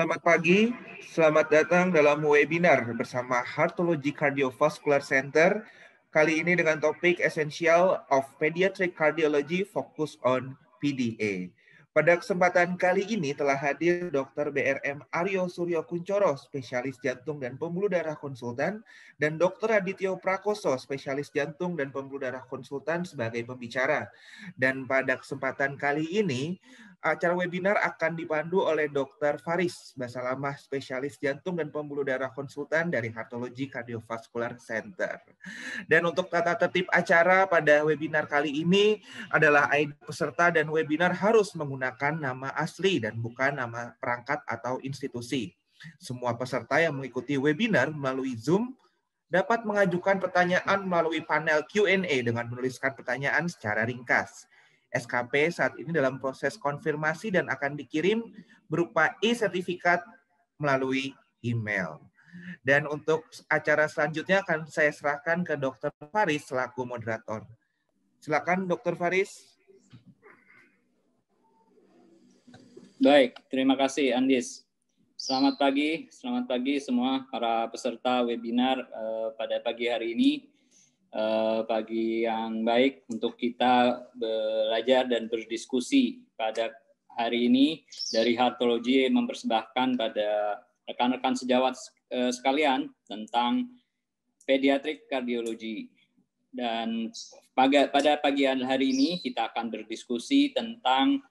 Selamat pagi, selamat datang dalam webinar bersama Heartology Cardiovascular Center. Kali ini dengan topik Essential of Pediatric Cardiology Focus on PDA. Pada kesempatan kali ini telah hadir Dr. BRM Aryo Suryo Kuncoro, spesialis jantung dan pembuluh darah konsultan, dan Dr. Adityo Prakoso, spesialis jantung dan pembuluh darah konsultan sebagai pembicara. Dan pada kesempatan kali ini, Acara webinar akan dipandu oleh Dr. Faris Basalamah, spesialis jantung dan pembuluh darah konsultan dari Hartologi Cardiovascular Center. Dan untuk tata tertib acara pada webinar kali ini adalah ID peserta dan webinar harus menggunakan nama asli dan bukan nama perangkat atau institusi. Semua peserta yang mengikuti webinar melalui Zoom dapat mengajukan pertanyaan melalui panel Q&A dengan menuliskan pertanyaan secara ringkas. SKP saat ini dalam proses konfirmasi dan akan dikirim berupa e-sertifikat melalui email. Dan untuk acara selanjutnya akan saya serahkan ke Dr. Faris selaku moderator. Silakan Dr. Faris. Baik, terima kasih Andis. Selamat pagi, selamat pagi semua para peserta webinar uh, pada pagi hari ini uh, pagi yang baik untuk kita belajar dan berdiskusi pada hari ini dari Hartologi mempersembahkan pada rekan-rekan sejawat uh, sekalian tentang pediatrik kardiologi. Dan pada, pada pagi hari ini kita akan berdiskusi tentang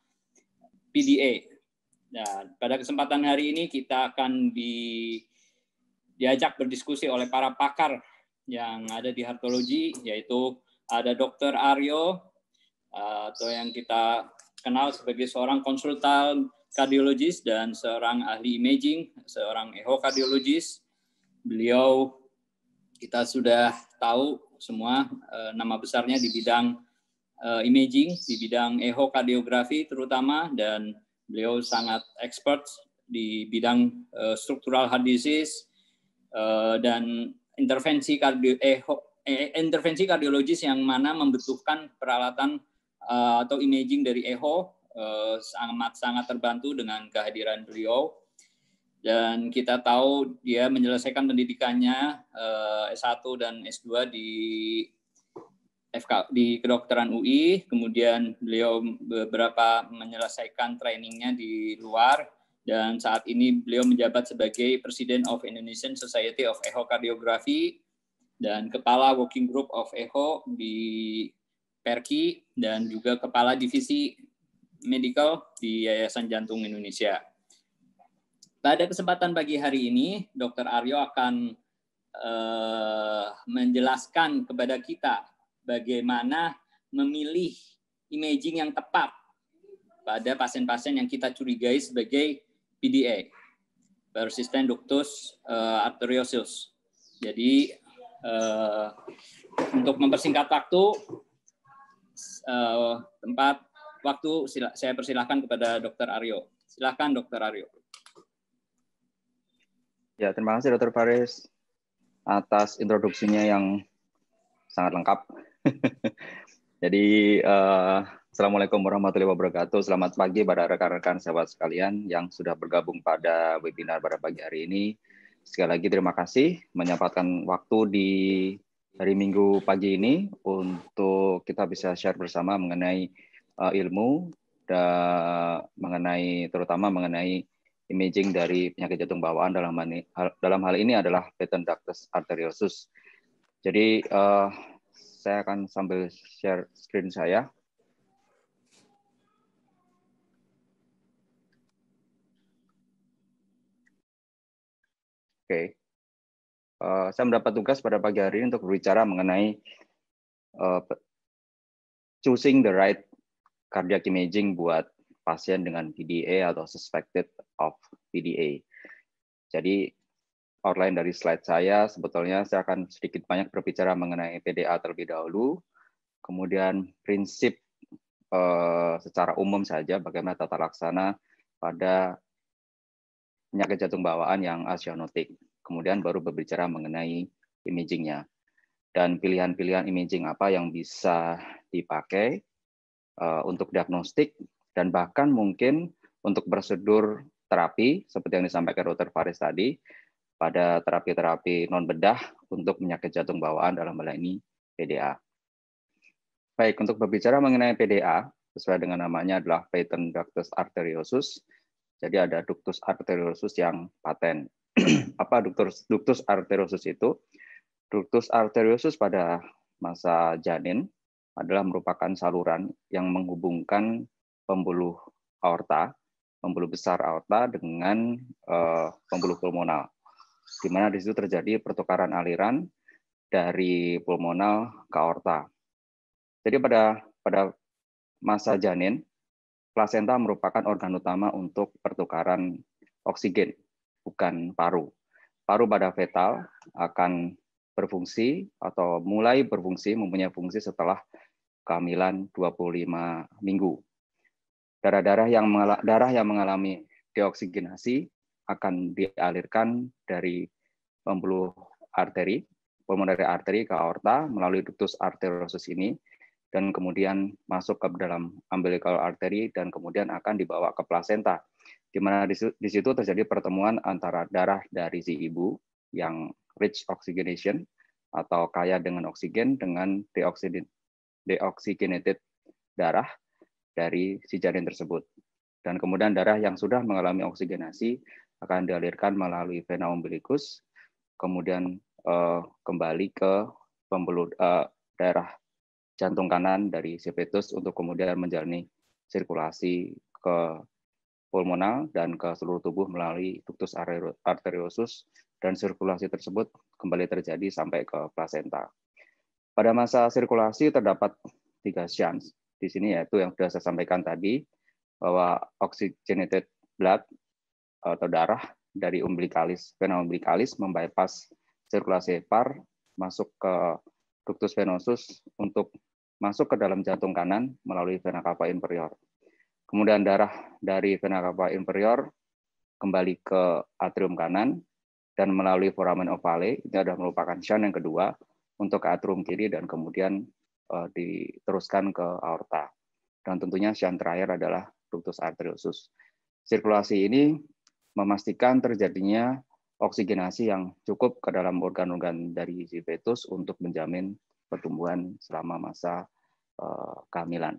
PDA. Dan pada kesempatan hari ini kita akan di diajak berdiskusi oleh para pakar yang ada di hartologi yaitu ada Dr. Aryo eh, atau yang kita kenal sebagai seorang konsultan kardiologis dan seorang ahli imaging, seorang kardiologis Beliau kita sudah tahu semua eh, nama besarnya di bidang eh, imaging, di bidang kardiografi terutama dan beliau sangat expert di bidang struktural heart disease dan intervensi kardio eh, eh, intervensi kardiologis yang mana membutuhkan peralatan uh, atau imaging dari EHO uh, sangat sangat terbantu dengan kehadiran beliau dan kita tahu dia menyelesaikan pendidikannya uh, eh, S1 dan S2 di FK di kedokteran UI, kemudian beliau beberapa menyelesaikan trainingnya di luar dan saat ini beliau menjabat sebagai President of Indonesian Society of Echocardiography dan Kepala Working Group of Echo di Perki dan juga Kepala Divisi Medical di Yayasan Jantung Indonesia. Pada kesempatan pagi hari ini, Dr. Aryo akan uh, menjelaskan kepada kita bagaimana memilih imaging yang tepat pada pasien-pasien yang kita curigai sebagai PDA, persisten ductus uh, arteriosus. Jadi uh, untuk mempersingkat waktu, uh, tempat waktu saya persilahkan kepada Dr. Aryo. Silahkan Dr. Aryo. Ya, terima kasih Dokter Faris atas introduksinya yang sangat lengkap. Jadi uh, Assalamualaikum warahmatullahi wabarakatuh. Selamat pagi pada rekan-rekan sahabat sekalian yang sudah bergabung pada webinar pada pagi hari ini. Sekali lagi terima kasih menyempatkan waktu di hari Minggu pagi ini untuk kita bisa share bersama mengenai uh, ilmu dan mengenai terutama mengenai imaging dari penyakit jantung bawaan dalam hal, dalam hal ini adalah patent ductus arteriosus. Jadi uh, saya akan sambil share screen saya. okay. uh, eh, saya mendapat tugas pada pagi hari ini untuk berbicara mengenai uh, choosing the right cardiac imaging buat pasien dengan PDA atau suspected of PDA. Jadi outline dari slide saya sebetulnya saya akan sedikit banyak berbicara mengenai PDA terlebih dahulu, kemudian prinsip uh, secara umum saja bagaimana tata laksana pada penyakit jantung bawaan yang asianotik. Kemudian baru berbicara mengenai imagingnya dan pilihan-pilihan imaging apa yang bisa dipakai eh, untuk diagnostik dan bahkan mungkin untuk prosedur terapi seperti yang disampaikan Dr Faris tadi pada terapi-terapi non bedah untuk penyakit jantung bawaan dalam hal ini PDA. Baik, untuk berbicara mengenai PDA, sesuai dengan namanya adalah patent ductus arteriosus, jadi ada ductus arteriosus yang paten. Apa ductus, ductus arteriosus itu? Ductus arteriosus pada masa janin adalah merupakan saluran yang menghubungkan pembuluh aorta, pembuluh besar aorta dengan uh, pembuluh pulmonal. Di mana di situ terjadi pertukaran aliran dari pulmonal ke aorta. Jadi pada pada masa janin Plasenta merupakan organ utama untuk pertukaran oksigen, bukan paru. Paru pada fetal akan berfungsi atau mulai berfungsi, mempunyai fungsi setelah kehamilan 25 minggu. Darah-darah yang darah yang mengalami deoksigenasi akan dialirkan dari pembuluh arteri, pulmonary arteri ke aorta melalui duktus arteriosus ini dan kemudian masuk ke dalam umbilical artery dan kemudian akan dibawa ke plasenta di mana di situ terjadi pertemuan antara darah dari si ibu yang rich oxygenation atau kaya dengan oksigen dengan deoxygenated darah dari si janin tersebut. Dan kemudian darah yang sudah mengalami oksigenasi akan dialirkan melalui vena umbilicus, kemudian eh, kembali ke pembuluh eh, daerah jantung kanan dari sivetus untuk kemudian menjalani sirkulasi ke pulmonal dan ke seluruh tubuh melalui ductus arteriosus dan sirkulasi tersebut kembali terjadi sampai ke plasenta Pada masa sirkulasi terdapat tiga chance di sini yaitu yang sudah saya sampaikan tadi bahwa oxygenated blood atau darah dari umbilikalis vena umbilikalis membypass sirkulasi par masuk ke ductus venosus untuk masuk ke dalam jantung kanan melalui vena cava inferior. Kemudian darah dari vena cava inferior kembali ke atrium kanan dan melalui foramen ovale ini adalah merupakan shunt yang kedua untuk ke atrium kiri dan kemudian uh, diteruskan ke aorta. Dan tentunya shunt terakhir adalah ductus arteriosus. Sirkulasi ini memastikan terjadinya oksigenasi yang cukup ke dalam organ-organ dari si fetus untuk menjamin pertumbuhan selama masa eh, kehamilan.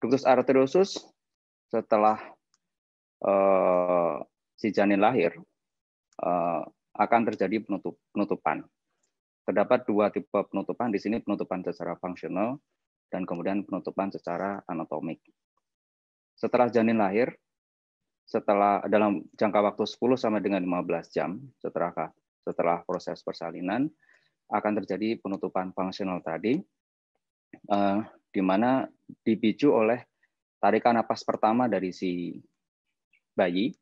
Duktus arteriosus setelah eh, si janin lahir eh, akan terjadi penutupan. Terdapat dua tipe penutupan di sini penutupan secara fungsional dan kemudian penutupan secara anatomik. Setelah janin lahir, setelah dalam jangka waktu 10 sampai dengan 15 jam setelah setelah proses persalinan, akan terjadi penutupan fungsional tadi, uh, di mana dipicu oleh tarikan napas pertama dari si bayi,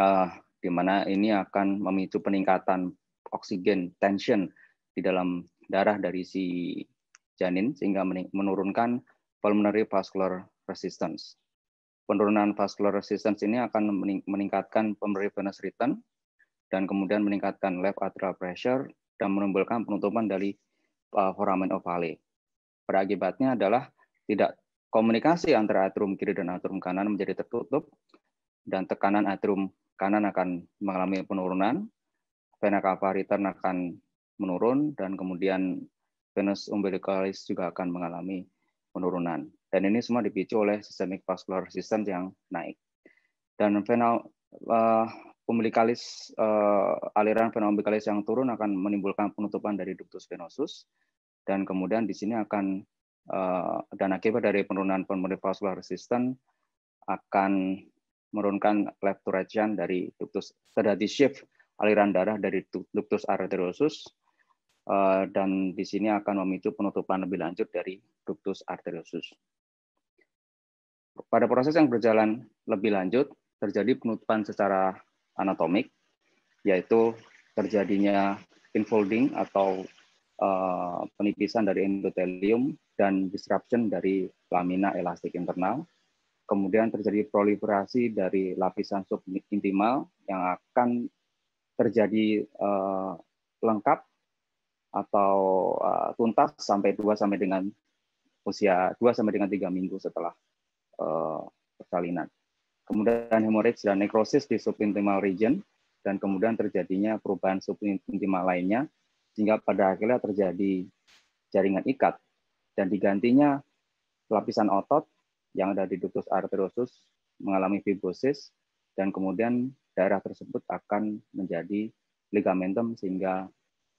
uh, di mana ini akan memicu peningkatan oksigen tension di dalam darah dari si janin sehingga menurunkan pulmonary vascular resistance. Penurunan vascular resistance ini akan meningkatkan pemberi venous return dan kemudian meningkatkan left atrial pressure dan menimbulkan penutupan dari uh, foramen ovale. akibatnya adalah tidak komunikasi antara atrum kiri dan atrum kanan menjadi tertutup dan tekanan atrum kanan akan mengalami penurunan, vena return akan menurun dan kemudian venus umbilicalis juga akan mengalami penurunan. Dan ini semua dipicu oleh sistemik vascular resistance yang naik. Dan vena uh, umbilikalis uh, eh, aliran vena umbilikalis yang turun akan menimbulkan penutupan dari ductus venosus dan kemudian di sini akan uh, dan akibat dari penurunan pembuluh vascular resisten akan menurunkan left to dari ductus terjadi shift aliran darah dari ductus arteriosus uh, dan di sini akan memicu penutupan lebih lanjut dari ductus arteriosus. Pada proses yang berjalan lebih lanjut terjadi penutupan secara anatomik, yaitu terjadinya infolding atau eh, penipisan dari endotelium dan disruption dari lamina elastik internal. Kemudian terjadi proliferasi dari lapisan subintimal yang akan terjadi uh, lengkap atau uh, tuntas sampai dua sampai dengan usia 2 sampai dengan 3 minggu setelah persalinan kemudian hemorrhage dan nekrosis di subintimal region, dan kemudian terjadinya perubahan subintimal lainnya, sehingga pada akhirnya terjadi jaringan ikat, dan digantinya lapisan otot yang ada di ductus arteriosus mengalami fibrosis, dan kemudian daerah tersebut akan menjadi ligamentum sehingga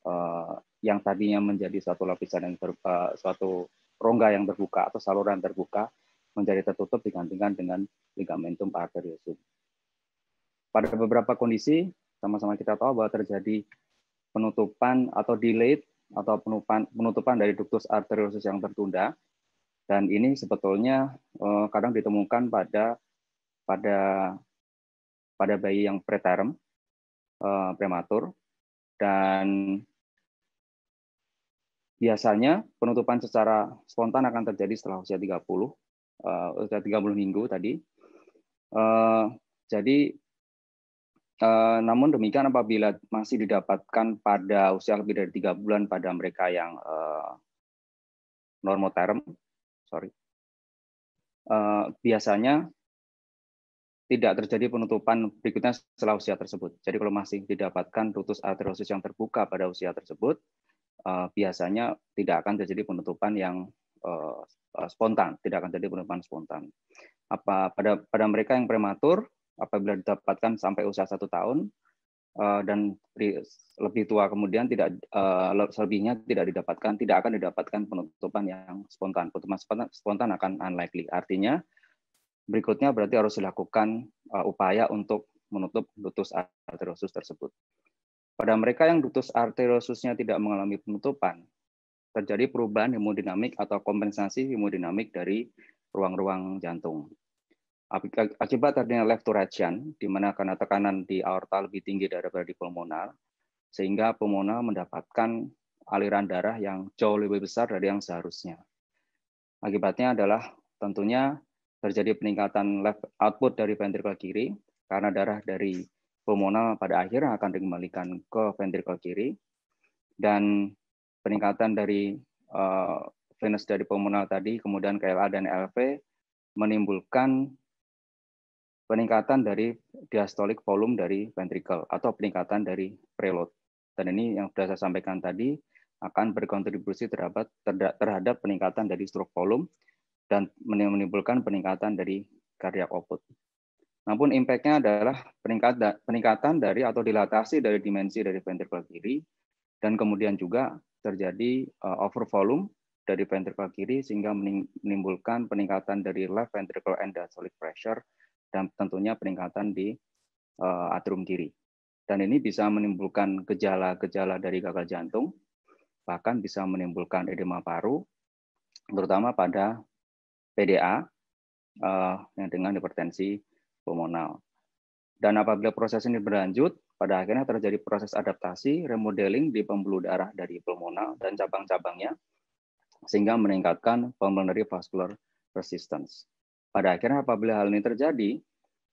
eh, yang tadinya menjadi suatu lapisan yang ter, eh, suatu rongga yang terbuka atau saluran terbuka menjadi tertutup digantikan dengan ligamentum arteriosum. Pada beberapa kondisi, sama-sama kita tahu bahwa terjadi penutupan atau delayed atau penutupan, penutupan dari ductus arteriosus yang tertunda dan ini sebetulnya eh, kadang ditemukan pada pada pada bayi yang preterm eh, prematur dan biasanya penutupan secara spontan akan terjadi setelah usia 30 Eh, uh, 30 minggu tadi. Uh, jadi uh, namun demikian apabila masih didapatkan pada usia lebih dari tiga bulan pada mereka yang uh, normoterm, sorry, uh, biasanya tidak terjadi penutupan berikutnya setelah usia tersebut. Jadi kalau masih didapatkan rutus arteriosus yang terbuka pada usia tersebut, uh, biasanya tidak akan terjadi penutupan yang uh, Eh, spontan, tidak akan jadi penutupan spontan. Apa pada pada mereka yang prematur apabila didapatkan sampai usia satu tahun eh, dan lebih tua kemudian tidak eh, selebihnya tidak didapatkan tidak akan didapatkan penutupan yang spontan penutupan spontan, spontan akan unlikely artinya berikutnya berarti harus dilakukan upaya untuk menutup lutus arteriosus tersebut pada mereka yang lutus arteriosusnya tidak mengalami penutupan terjadi perubahan hemodinamik atau kompensasi hemodinamik dari ruang-ruang jantung. Akibat adanya left to right shunt, di mana karena tekanan di aorta lebih tinggi daripada di pulmonar, sehingga pulmonar mendapatkan aliran darah yang jauh lebih besar dari yang seharusnya. Akibatnya adalah tentunya terjadi peningkatan left output dari ventrikel kiri karena darah dari pulmonar pada akhirnya akan dikembalikan ke ventrikel kiri dan peningkatan dari uh, dari pulmonal tadi, kemudian KLA dan LV menimbulkan peningkatan dari diastolik volume dari ventricle atau peningkatan dari preload. Dan ini yang sudah saya sampaikan tadi akan berkontribusi terhadap terhadap peningkatan dari stroke volume dan menimbulkan peningkatan dari cardiac output. Namun impact-nya adalah peningkatan peningkatan dari atau dilatasi dari dimensi dari ventricle kiri dan kemudian juga terjadi uh, over volume dari ventricle kiri sehingga menimbulkan peningkatan dari left ventricle end diastolic pressure dan tentunya peningkatan di uh, atrium kiri. Dan ini bisa menimbulkan gejala-gejala dari gagal jantung, bahkan bisa menimbulkan edema paru, terutama pada PDA uh, eh, yang dengan hipertensi pulmonal. Dan apabila proses ini berlanjut, pada akhirnya terjadi proses adaptasi, remodeling di pembuluh darah dari pulmonal dan cabang-cabangnya, sehingga meningkatkan pulmonary vascular resistance. Pada akhirnya apabila hal ini terjadi,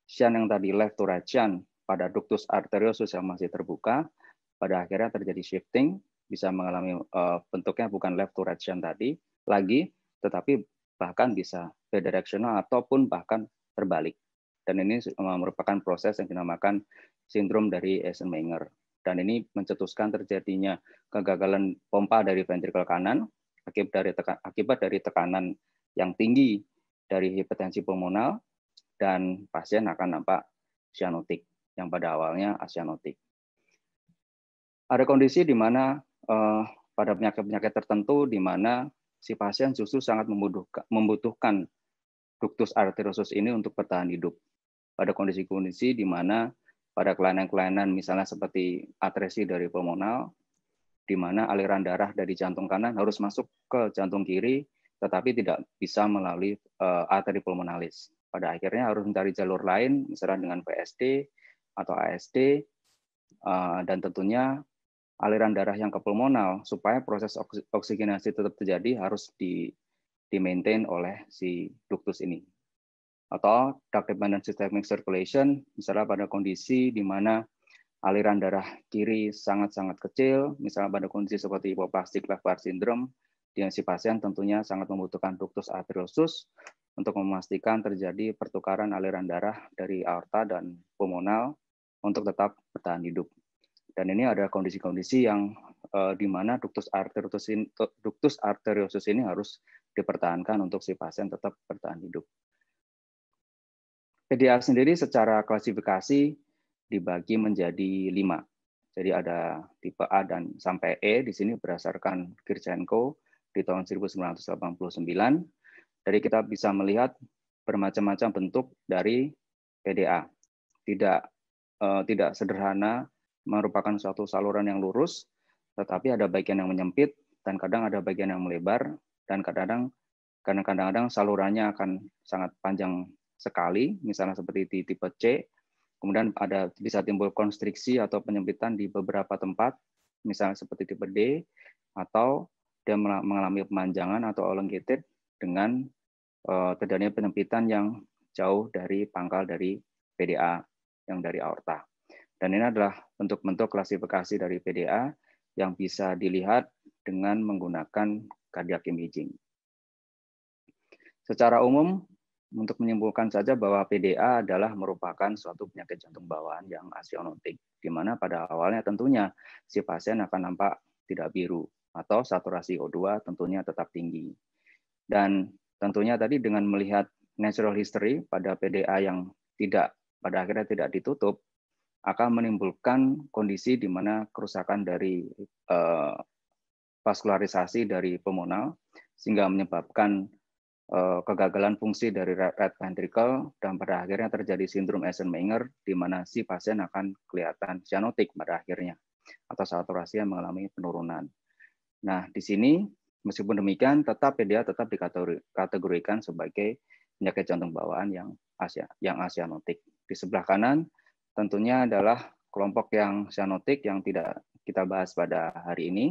sian yang tadi left to right sian pada ductus arteriosus yang masih terbuka, pada akhirnya terjadi shifting, bisa mengalami uh, bentuknya bukan left to right sian tadi lagi, tetapi bahkan bisa bidirectional ataupun bahkan terbalik. Dan ini eh, merupakan proses yang dinamakan sindrom dari Eisenmenger. Dan ini mencetuskan terjadinya kegagalan pompa dari ventrikel kanan akibat dari, teka, akibat dari tekanan yang tinggi dari hipertensi pulmonal dan pasien akan nampak sianotik yang pada awalnya asianotik. Ada kondisi di mana eh, pada penyakit-penyakit tertentu di mana si pasien justru sangat membutuhkan, membutuhkan duktus arteriosus ini untuk bertahan hidup pada kondisi-kondisi di mana pada kelainan-kelainan misalnya seperti atresi dari pulmonal, di mana aliran darah dari jantung kanan harus masuk ke jantung kiri, tetapi tidak bisa melalui uh, arteri pulmonalis. Pada akhirnya harus mencari jalur lain, misalnya dengan PSD atau ASD, uh, eh, dan tentunya aliran darah yang ke pulmonal supaya proses oksigenasi tetap terjadi harus di, di maintain oleh si duktus ini atau duct dependent systemic circulation misalnya pada kondisi di mana aliran darah kiri sangat-sangat kecil misalnya pada kondisi seperti hipoplastik heart syndrome di si pasien tentunya sangat membutuhkan ductus arteriosus untuk memastikan terjadi pertukaran aliran darah dari aorta dan pulmonal untuk tetap bertahan hidup. Dan ini ada kondisi-kondisi yang eh, di mana duktus arteriosus, ductus arteriosus ini harus dipertahankan untuk si pasien tetap bertahan hidup. PDA sendiri secara klasifikasi dibagi menjadi lima. Jadi ada tipe A dan sampai E di sini berdasarkan Kirchenko di tahun 1989. Jadi kita bisa melihat bermacam-macam bentuk dari PDA. Tidak eh, tidak sederhana merupakan suatu saluran yang lurus, tetapi ada bagian yang menyempit dan kadang ada bagian yang melebar dan kadang-kadang kadang-kadang salurannya akan sangat panjang sekali, misalnya seperti di tipe C, kemudian ada bisa timbul konstriksi atau penyempitan di beberapa tempat, misalnya seperti tipe D, atau dia mengalami pemanjangan atau elongated dengan eh, terjadinya penyempitan yang jauh dari pangkal dari PDA yang dari aorta. Dan ini adalah bentuk-bentuk klasifikasi dari PDA yang bisa dilihat dengan menggunakan cardiac imaging. Secara umum, untuk menyimpulkan saja bahwa PDA adalah merupakan suatu penyakit jantung bawaan yang asionotik, di mana pada awalnya tentunya si pasien akan nampak tidak biru atau saturasi O2 tentunya tetap tinggi. Dan tentunya tadi dengan melihat natural history pada PDA yang tidak pada akhirnya tidak ditutup akan menimbulkan kondisi di mana kerusakan dari eh, vaskularisasi dari pulmonal sehingga menyebabkan Eh, kegagalan fungsi dari right ventricle dan pada akhirnya terjadi sindrom Eisenmenger di mana si pasien akan kelihatan cyanotik pada akhirnya atau saturasi yang mengalami penurunan. Nah, di sini meskipun demikian tetap ya dia tetap dikategorikan sebagai penyakit jantung bawaan yang asia yang asianotik. Di sebelah kanan tentunya adalah kelompok yang cyanotik yang tidak kita bahas pada hari ini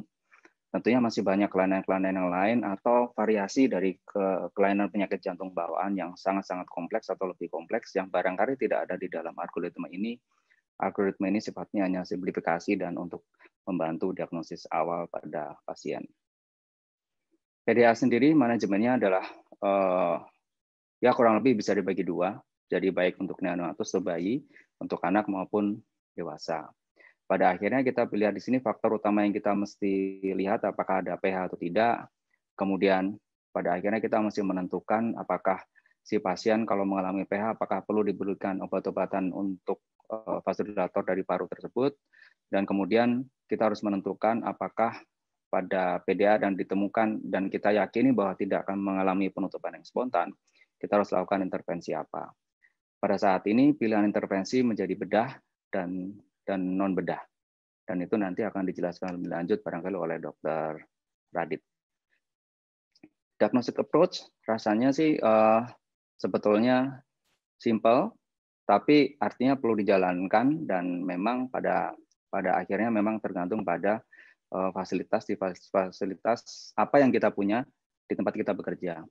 Tentunya masih banyak kelainan-kelainan yang lain atau variasi dari ke kelainan penyakit jantung bawaan yang sangat-sangat kompleks atau lebih kompleks yang barangkali tidak ada di dalam algoritma ini. Algoritma ini sifatnya hanya simplifikasi dan untuk membantu diagnosis awal pada pasien. PDA sendiri manajemennya adalah uh, ya kurang lebih bisa dibagi dua, jadi baik untuk neonatus atau bayi, untuk anak maupun dewasa. Pada akhirnya kita pilih di sini faktor utama yang kita mesti lihat apakah ada pH atau tidak. Kemudian pada akhirnya kita mesti menentukan apakah si pasien kalau mengalami pH apakah perlu diberikan obat-obatan untuk eh, vasodilator dari paru tersebut dan kemudian kita harus menentukan apakah pada PDA dan ditemukan dan kita yakini bahwa tidak akan mengalami penutupan yang spontan, kita harus lakukan intervensi apa. Pada saat ini pilihan intervensi menjadi bedah dan dan non bedah. Dan itu nanti akan dijelaskan lebih lanjut barangkali oleh dokter Radit. Diagnostic approach rasanya sih uh, sebetulnya simple, tapi artinya perlu dijalankan dan memang pada pada akhirnya memang tergantung pada uh, fasilitas di fasilitas apa yang kita punya di tempat kita bekerja.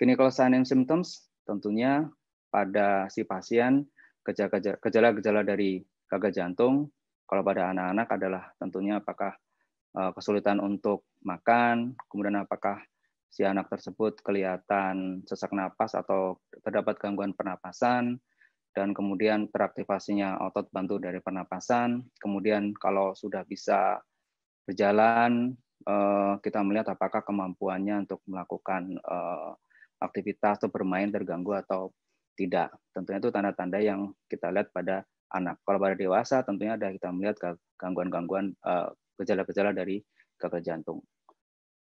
Clinical sign and symptoms tentunya pada si pasien gejala-gejala dari gagal jantung. Kalau pada anak-anak adalah tentunya apakah eh, kesulitan untuk makan, kemudian apakah si anak tersebut kelihatan sesak napas atau terdapat gangguan pernapasan, dan kemudian teraktivasinya otot bantu dari pernapasan. Kemudian kalau sudah bisa berjalan, eh, kita melihat apakah kemampuannya untuk melakukan eh, aktivitas atau bermain terganggu atau tidak. Tentunya itu tanda-tanda yang kita lihat pada anak. Kalau pada dewasa tentunya ada kita melihat gangguan-gangguan eh, gejala-gejala dari gagal jantung.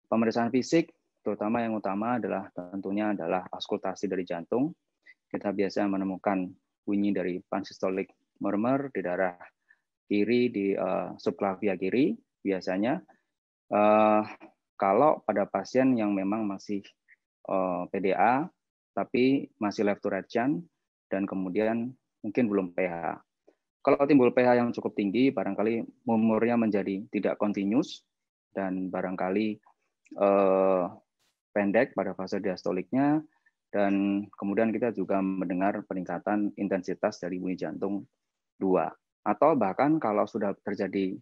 Pemeriksaan fisik terutama yang utama adalah tentunya adalah auskultasi dari jantung. Kita biasanya menemukan bunyi dari pansistolik murmur di darah kiri di uh, subklavia kiri biasanya. Uh, kalau pada pasien yang memang masih uh, PDA tapi masih left to right dan kemudian mungkin belum PH. Kalau timbul pH yang cukup tinggi, barangkali umurnya menjadi tidak continuous dan barangkali eh, pendek pada fase diastoliknya dan kemudian kita juga mendengar peningkatan intensitas dari bunyi jantung dua atau bahkan kalau sudah terjadi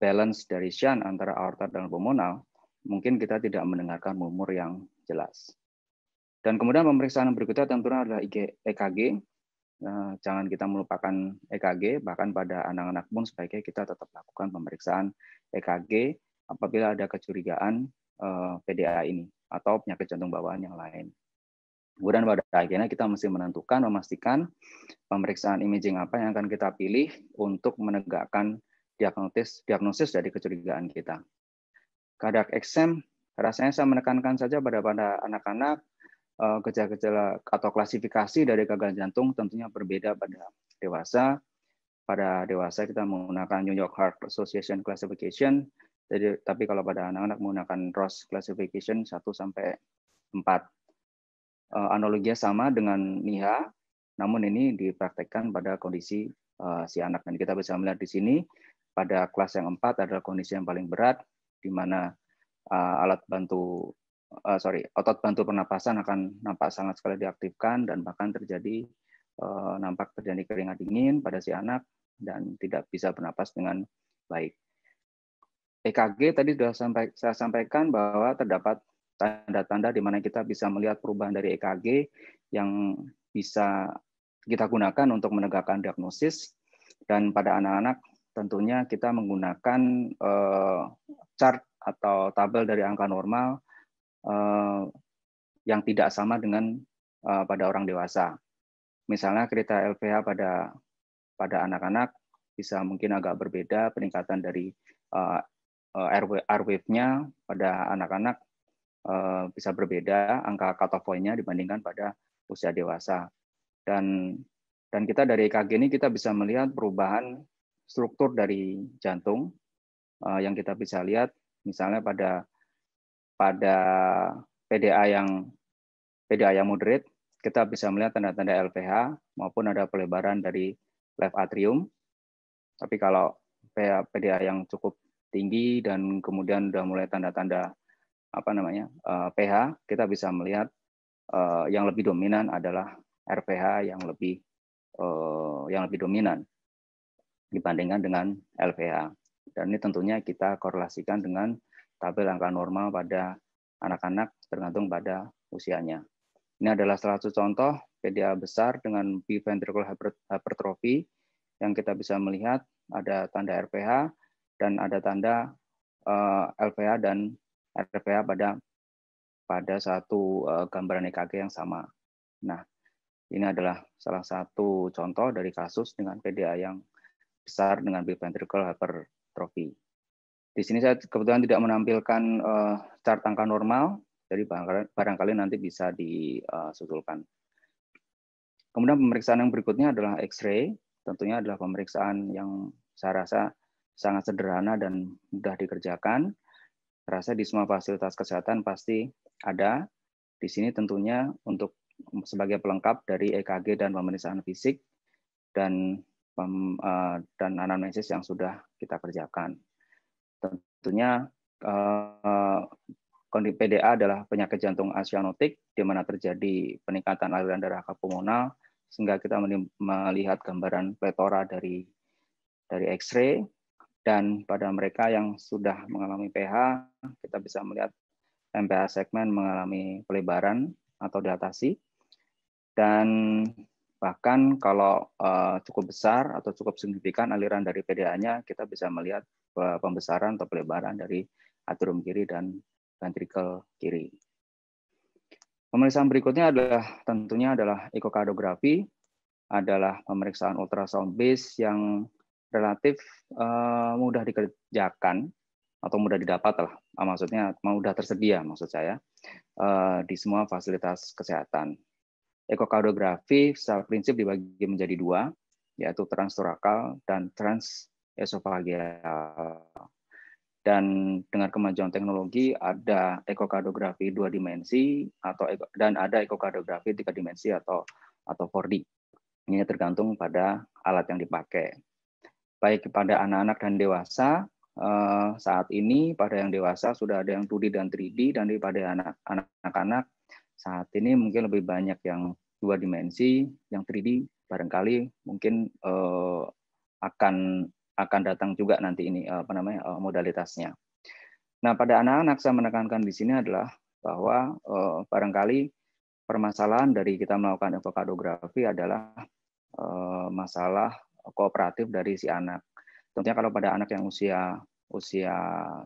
balance dari sian antara aorta dan pulmonal mungkin kita tidak mendengarkan murmur yang jelas. Dan kemudian pemeriksaan berikutnya tentunya adalah EKG Eh, jangan kita melupakan EKG, bahkan pada anak-anak pun sebaiknya kita tetap lakukan pemeriksaan EKG apabila ada kecurigaan eh, PDA ini atau penyakit jantung bawaan yang lain. Kemudian pada akhirnya kita mesti menentukan, memastikan pemeriksaan imaging apa yang akan kita pilih untuk menegakkan diagnosis, diagnosis dari kecurigaan kita. Kadar eksem, rasanya saya menekankan saja pada pada anak-anak Eh, gejala-gejala atau klasifikasi dari gagal jantung tentunya berbeda pada dewasa. Pada dewasa kita menggunakan New York Heart Association Classification, jadi, tapi kalau pada anak-anak menggunakan ROS Classification 1 sampai 4. Eh, analoginya sama dengan NIHA, namun ini dipraktekkan pada kondisi eh, si anak. Dan kita bisa melihat di sini, pada kelas yang 4 adalah kondisi yang paling berat, di mana alat bantu uh, sorry otot bantu pernapasan akan nampak sangat sekali diaktifkan dan bahkan terjadi uh, nampak terjadi keringat dingin pada si anak dan tidak bisa bernapas dengan baik. EKG tadi sudah sampai, saya sampaikan bahwa terdapat tanda-tanda di mana kita bisa melihat perubahan dari EKG yang bisa kita gunakan untuk menegakkan diagnosis dan pada anak-anak tentunya kita menggunakan uh, chart atau tabel dari angka normal Eh, yang tidak sama dengan eh, pada orang dewasa. Misalnya kriteria LPH pada pada anak-anak bisa mungkin agak berbeda peningkatan dari eh, R-wave-nya pada anak-anak bisa berbeda angka cutoff point-nya dibandingkan pada usia dewasa. Dan dan kita dari EKG ini kita bisa melihat perubahan struktur dari jantung yang kita bisa lihat misalnya pada pada PDA yang PDA yang moderate, kita bisa melihat tanda-tanda LVH maupun ada pelebaran dari left atrium. Tapi kalau PDA yang cukup tinggi dan kemudian sudah mulai tanda-tanda apa namanya pH, eh, kita bisa melihat eh, yang lebih dominan adalah RPH yang lebih eh, yang lebih dominan dibandingkan dengan LVH. Dan ini tentunya kita korelasikan dengan Tabel angka normal pada anak-anak tergantung pada usianya. Ini adalah salah satu contoh PDA besar dengan biventricular hypertrophy yang kita bisa melihat ada tanda RPH dan ada tanda LPH eh, dan RPH pada pada satu eh, gambaran EKG yang sama. Nah, ini adalah salah satu contoh dari kasus dengan PDA yang besar dengan biventricular hypertrophy. Di sini saya kebetulan tidak menampilkan uh, chart angka normal, jadi barangkali, nanti bisa disusulkan. Eh, Kemudian pemeriksaan yang berikutnya adalah X-ray. Tentunya adalah pemeriksaan yang saya rasa sangat sederhana dan mudah dikerjakan. Rasa di semua fasilitas kesehatan pasti ada. Di sini tentunya untuk sebagai pelengkap dari EKG dan pemeriksaan fisik dan eh, dan anamnesis yang sudah kita kerjakan. Tentunya eh, kondisi PDA adalah penyakit jantung asianotik di mana terjadi peningkatan aliran darah ke pulmonal sehingga kita melihat gambaran pletora dari dari X-ray dan pada mereka yang sudah mengalami PH kita bisa melihat MPA segmen mengalami pelebaran atau diatasi dan Bahkan kalau uh, cukup besar atau cukup signifikan aliran dari PDA-nya, kita bisa melihat eh, pembesaran atau pelebaran dari atrium kiri dan ventrikel kiri. Pemeriksaan berikutnya adalah tentunya adalah ekokardiografi, adalah pemeriksaan ultrasound base yang relatif uh, mudah dikerjakan atau mudah didapat lah, ah, maksudnya mudah tersedia maksud saya uh, di semua fasilitas kesehatan Ekokardiografi secara prinsip dibagi menjadi dua, yaitu transtorakal dan transesofageal. Dan dengan kemajuan teknologi ada ekokardiografi dua dimensi atau dan ada ekokardiografi tiga dimensi atau atau 4D. Ini tergantung pada alat yang dipakai. Baik kepada anak-anak dan dewasa, eh, saat ini pada yang dewasa sudah ada yang 2D dan 3D dan daripada anak-anak saat ini mungkin lebih banyak yang dua dimensi, yang 3D barangkali mungkin uh, akan akan datang juga nanti ini eh, apa namanya uh, modalitasnya. Nah, pada anak-anak saya menekankan di sini adalah bahwa uh, barangkali permasalahan dari kita melakukan evokadografi adalah uh, masalah kooperatif dari si anak. Tentunya kalau pada anak yang usia usia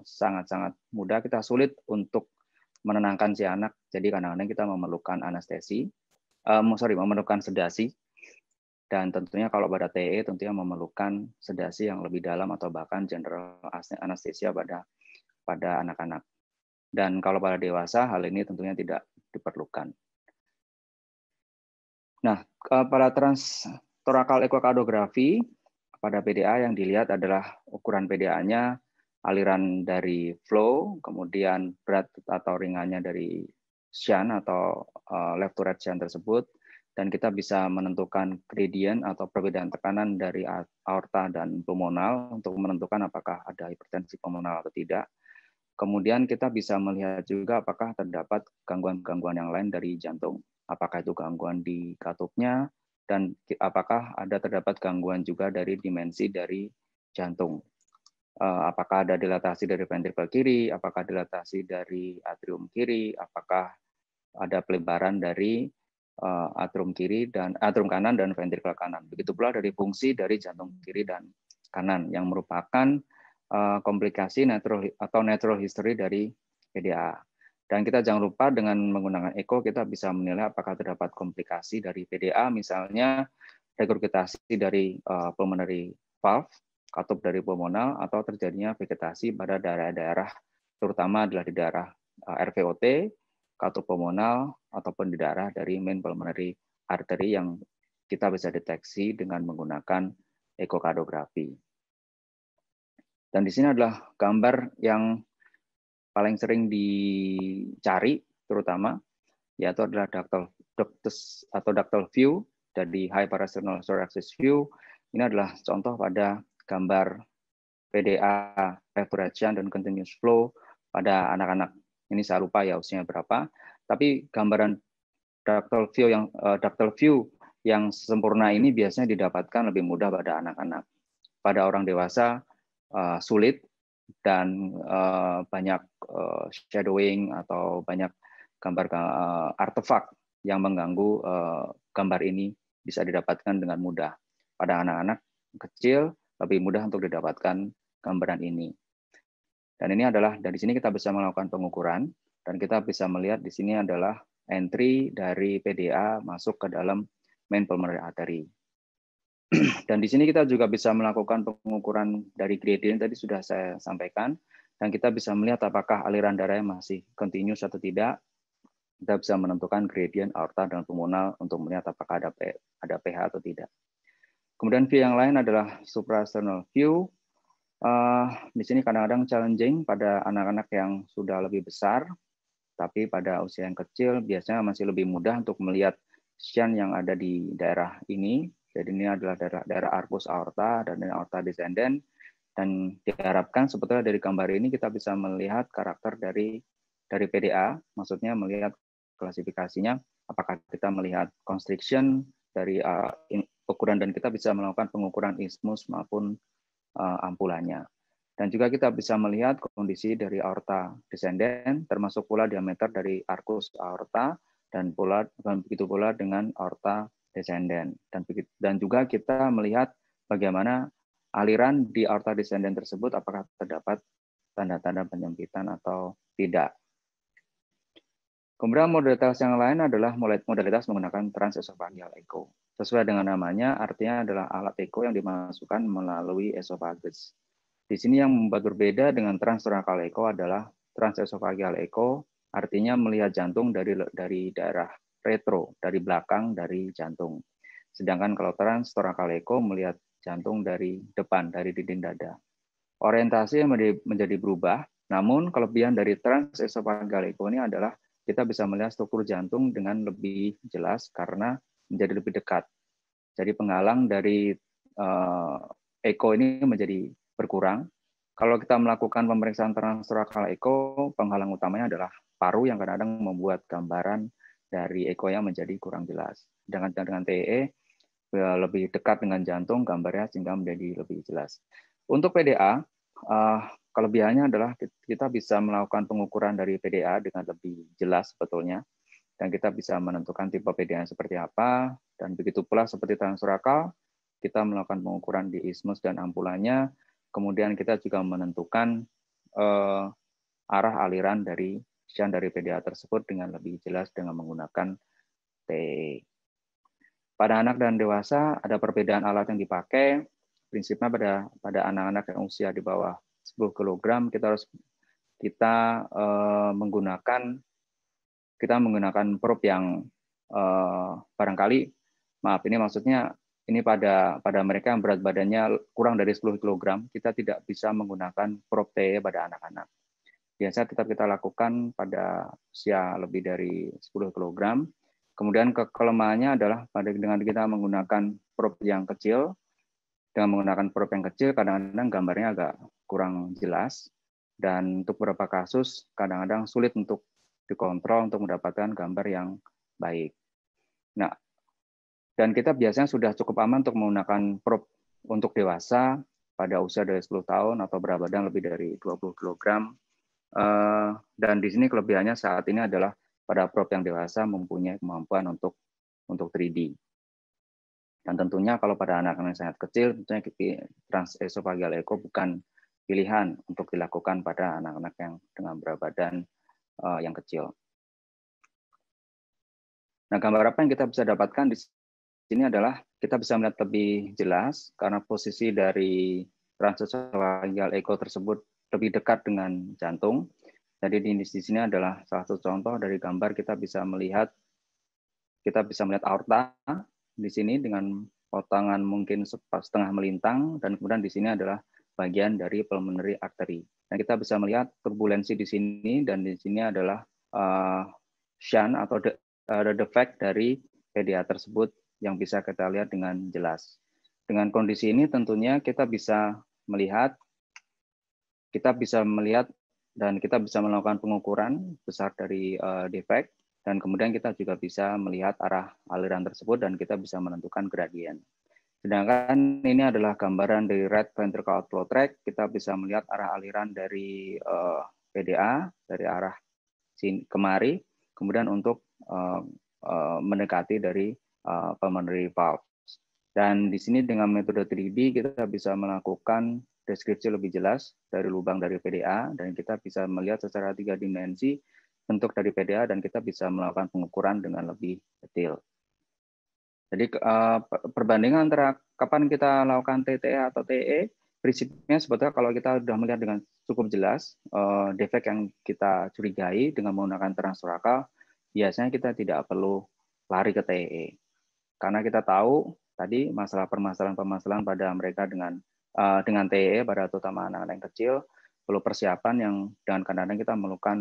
sangat-sangat muda kita sulit untuk menenangkan si anak. Jadi kadang-kadang kita memerlukan anestesi, um, sorry, memerlukan sedasi. Dan tentunya kalau pada TE tentunya memerlukan sedasi yang lebih dalam atau bahkan general anestesia pada pada anak-anak. Dan kalau pada dewasa hal ini tentunya tidak diperlukan. Nah, eh, pada trans torakal ekokardiografi pada PDA yang dilihat adalah ukuran PDA-nya aliran dari flow, kemudian berat atau ringannya dari shan atau eh, left to right shan tersebut, dan kita bisa menentukan gradient atau perbedaan tekanan dari aorta dan pulmonal untuk menentukan apakah ada hipertensi pulmonal atau tidak. Kemudian kita bisa melihat juga apakah terdapat gangguan-gangguan yang lain dari jantung. Apakah itu gangguan di katupnya, dan apakah ada terdapat gangguan juga dari dimensi dari jantung. Eh, apakah ada dilatasi dari ventrikel kiri, apakah dilatasi dari atrium kiri, apakah ada pelebaran dari eh, atrium kiri dan atrium kanan dan ventrikel kanan. Begitu pula dari fungsi dari jantung kiri dan kanan yang merupakan eh, komplikasi natural atau natural history dari PDA. Dan kita jangan lupa dengan menggunakan echo kita bisa menilai apakah terdapat komplikasi dari PDA misalnya regurgitasi dari pulmonary valve katup dari pulmonal atau terjadinya vegetasi pada daerah-daerah terutama adalah di daerah eh, RVOT, katup pulmonal ataupun di daerah dari main pulmonary artery yang kita bisa deteksi dengan menggunakan ekokardiografi. Dan di sini adalah gambar yang paling sering dicari terutama yaitu adalah ductal ductus atau ductal view dari high parasternal view. Ini adalah contoh pada gambar PDA, Favorite eh, dan Continuous Flow pada anak-anak. Ini saya lupa ya usianya berapa. Tapi gambaran ductal view yang uh, eh, ductal view yang sempurna ini biasanya didapatkan lebih mudah pada anak-anak. Pada orang dewasa uh, sulit dan uh, banyak uh, shadowing atau banyak gambar uh, artefak yang mengganggu uh, gambar ini bisa didapatkan dengan mudah. Pada anak-anak kecil lebih mudah untuk didapatkan gambaran ini. Dan ini adalah dari sini kita bisa melakukan pengukuran dan kita bisa melihat di sini adalah entry dari PDA masuk ke dalam main pulmonary artery. Dan di sini kita juga bisa melakukan pengukuran dari gradient tadi sudah saya sampaikan dan kita bisa melihat apakah aliran darahnya masih continuous atau tidak. Kita bisa menentukan gradient aorta dan pulmonal untuk melihat apakah ada ada pH atau tidak. Kemudian view yang lain adalah suprasternal view. Uh, di sini kadang-kadang challenging pada anak-anak yang sudah lebih besar, tapi pada usia yang kecil biasanya masih lebih mudah untuk melihat scan yang ada di daerah ini. Jadi ini adalah daerah, daerah arcus aorta dan aorta descendant. Dan diharapkan sebetulnya dari gambar ini kita bisa melihat karakter dari dari PDA, maksudnya melihat klasifikasinya, apakah kita melihat constriction, dari uh, ukuran dan kita bisa melakukan pengukuran ismus maupun uh, ampulannya. Dan juga kita bisa melihat kondisi dari aorta desenden, termasuk pula diameter dari arkus aorta dan pula dan begitu pula dengan aorta desenden. Dan dan juga kita melihat bagaimana aliran di aorta desenden tersebut apakah terdapat tanda-tanda penyempitan atau tidak. Kemudian modalitas yang lain adalah modalitas menggunakan transesofagial echo. Sesuai dengan namanya, artinya adalah alat echo yang dimasukkan melalui esofagus. Di sini yang membuat berbeda dengan transtorakal echo adalah transesofagial echo, artinya melihat jantung dari dari daerah retro, dari belakang dari jantung. Sedangkan kalau transtorakal echo melihat jantung dari depan, dari dinding dada. Orientasi menjadi berubah, namun kelebihan dari transesofagial echo ini adalah kita bisa melihat struktur jantung dengan lebih jelas karena menjadi lebih dekat. Jadi penghalang dari uh, eko ini menjadi berkurang. Kalau kita melakukan pemeriksaan transtorakal eko, penghalang utamanya adalah paru yang kadang-kadang membuat gambaran dari eko yang menjadi kurang jelas. Dengan dengan TEE eh, lebih dekat dengan jantung gambarnya sehingga menjadi lebih jelas. Untuk PDA, uh, eh, Kelebihannya adalah kita bisa melakukan pengukuran dari PDA dengan lebih jelas sebetulnya, dan kita bisa menentukan tipe PDA seperti apa, dan begitu pula seperti transfer akal kita melakukan pengukuran di ismus dan ampulanya. kemudian kita juga menentukan eh, arah aliran dari sian dari PDA tersebut dengan lebih jelas dengan menggunakan T. Pada anak dan dewasa ada perbedaan alat yang dipakai. Prinsipnya pada pada anak-anak yang usia di bawah 10 kg kita harus kita uh, menggunakan kita menggunakan probe yang uh, barangkali maaf ini maksudnya ini pada pada mereka yang berat badannya kurang dari 10 kg kita tidak bisa menggunakan probe TE pada anak-anak. Biasa tetap kita lakukan pada usia lebih dari 10 kg. Kemudian kelemahannya adalah pada dengan kita menggunakan probe yang kecil dengan menggunakan probe yang kecil, kadang-kadang gambarnya agak kurang jelas, dan untuk beberapa kasus kadang-kadang sulit untuk dikontrol untuk mendapatkan gambar yang baik. Nah, dan kita biasanya sudah cukup aman untuk menggunakan probe untuk dewasa pada usia dari 10 tahun atau berat badan lebih dari 20 kg. Eh, dan di sini kelebihannya saat ini adalah pada probe yang dewasa mempunyai kemampuan untuk untuk 3D. Dan tentunya kalau pada anak-anak yang sangat kecil, tentunya transesophageal echo bukan pilihan untuk dilakukan pada anak-anak yang dengan berat badan uh, yang kecil. Nah, gambar apa yang kita bisa dapatkan di sini adalah kita bisa melihat lebih jelas karena posisi dari transesophageal echo tersebut lebih dekat dengan jantung. Jadi di, di sini adalah salah satu contoh dari gambar kita bisa melihat kita bisa melihat aorta di sini dengan potongan mungkin setengah melintang dan kemudian di sini adalah bagian dari pulmonary artery. Dan kita bisa melihat turbulensi di sini dan di sini adalah uh, eh, shunt atau de, uh, defect dari PDA tersebut yang bisa kita lihat dengan jelas. Dengan kondisi ini tentunya kita bisa melihat kita bisa melihat dan kita bisa melakukan pengukuran besar dari uh, defect dan kemudian kita juga bisa melihat arah aliran tersebut dan kita bisa menentukan gradien. Sedangkan ini adalah gambaran dari red ventricle outflow track, kita bisa melihat arah aliran dari uh, eh, PDA dari arah sini kemari, kemudian untuk eh, eh, mendekati dari uh, pulmonary valve. Dan di sini dengan metode 3D kita bisa melakukan deskripsi lebih jelas dari lubang dari PDA dan kita bisa melihat secara tiga dimensi bentuk dari PDA dan kita bisa melakukan pengukuran dengan lebih detail. Jadi eh, perbandingan antara kapan kita lakukan TTA e atau TE, prinsipnya sebetulnya kalau kita sudah melihat dengan cukup jelas eh, defek yang kita curigai dengan menggunakan transuraka, biasanya kita tidak perlu lari ke TE. Karena kita tahu tadi masalah permasalahan-permasalahan pada mereka dengan eh, dengan TE pada terutama anak-anak yang kecil perlu persiapan yang dengan kadang-kadang kita memerlukan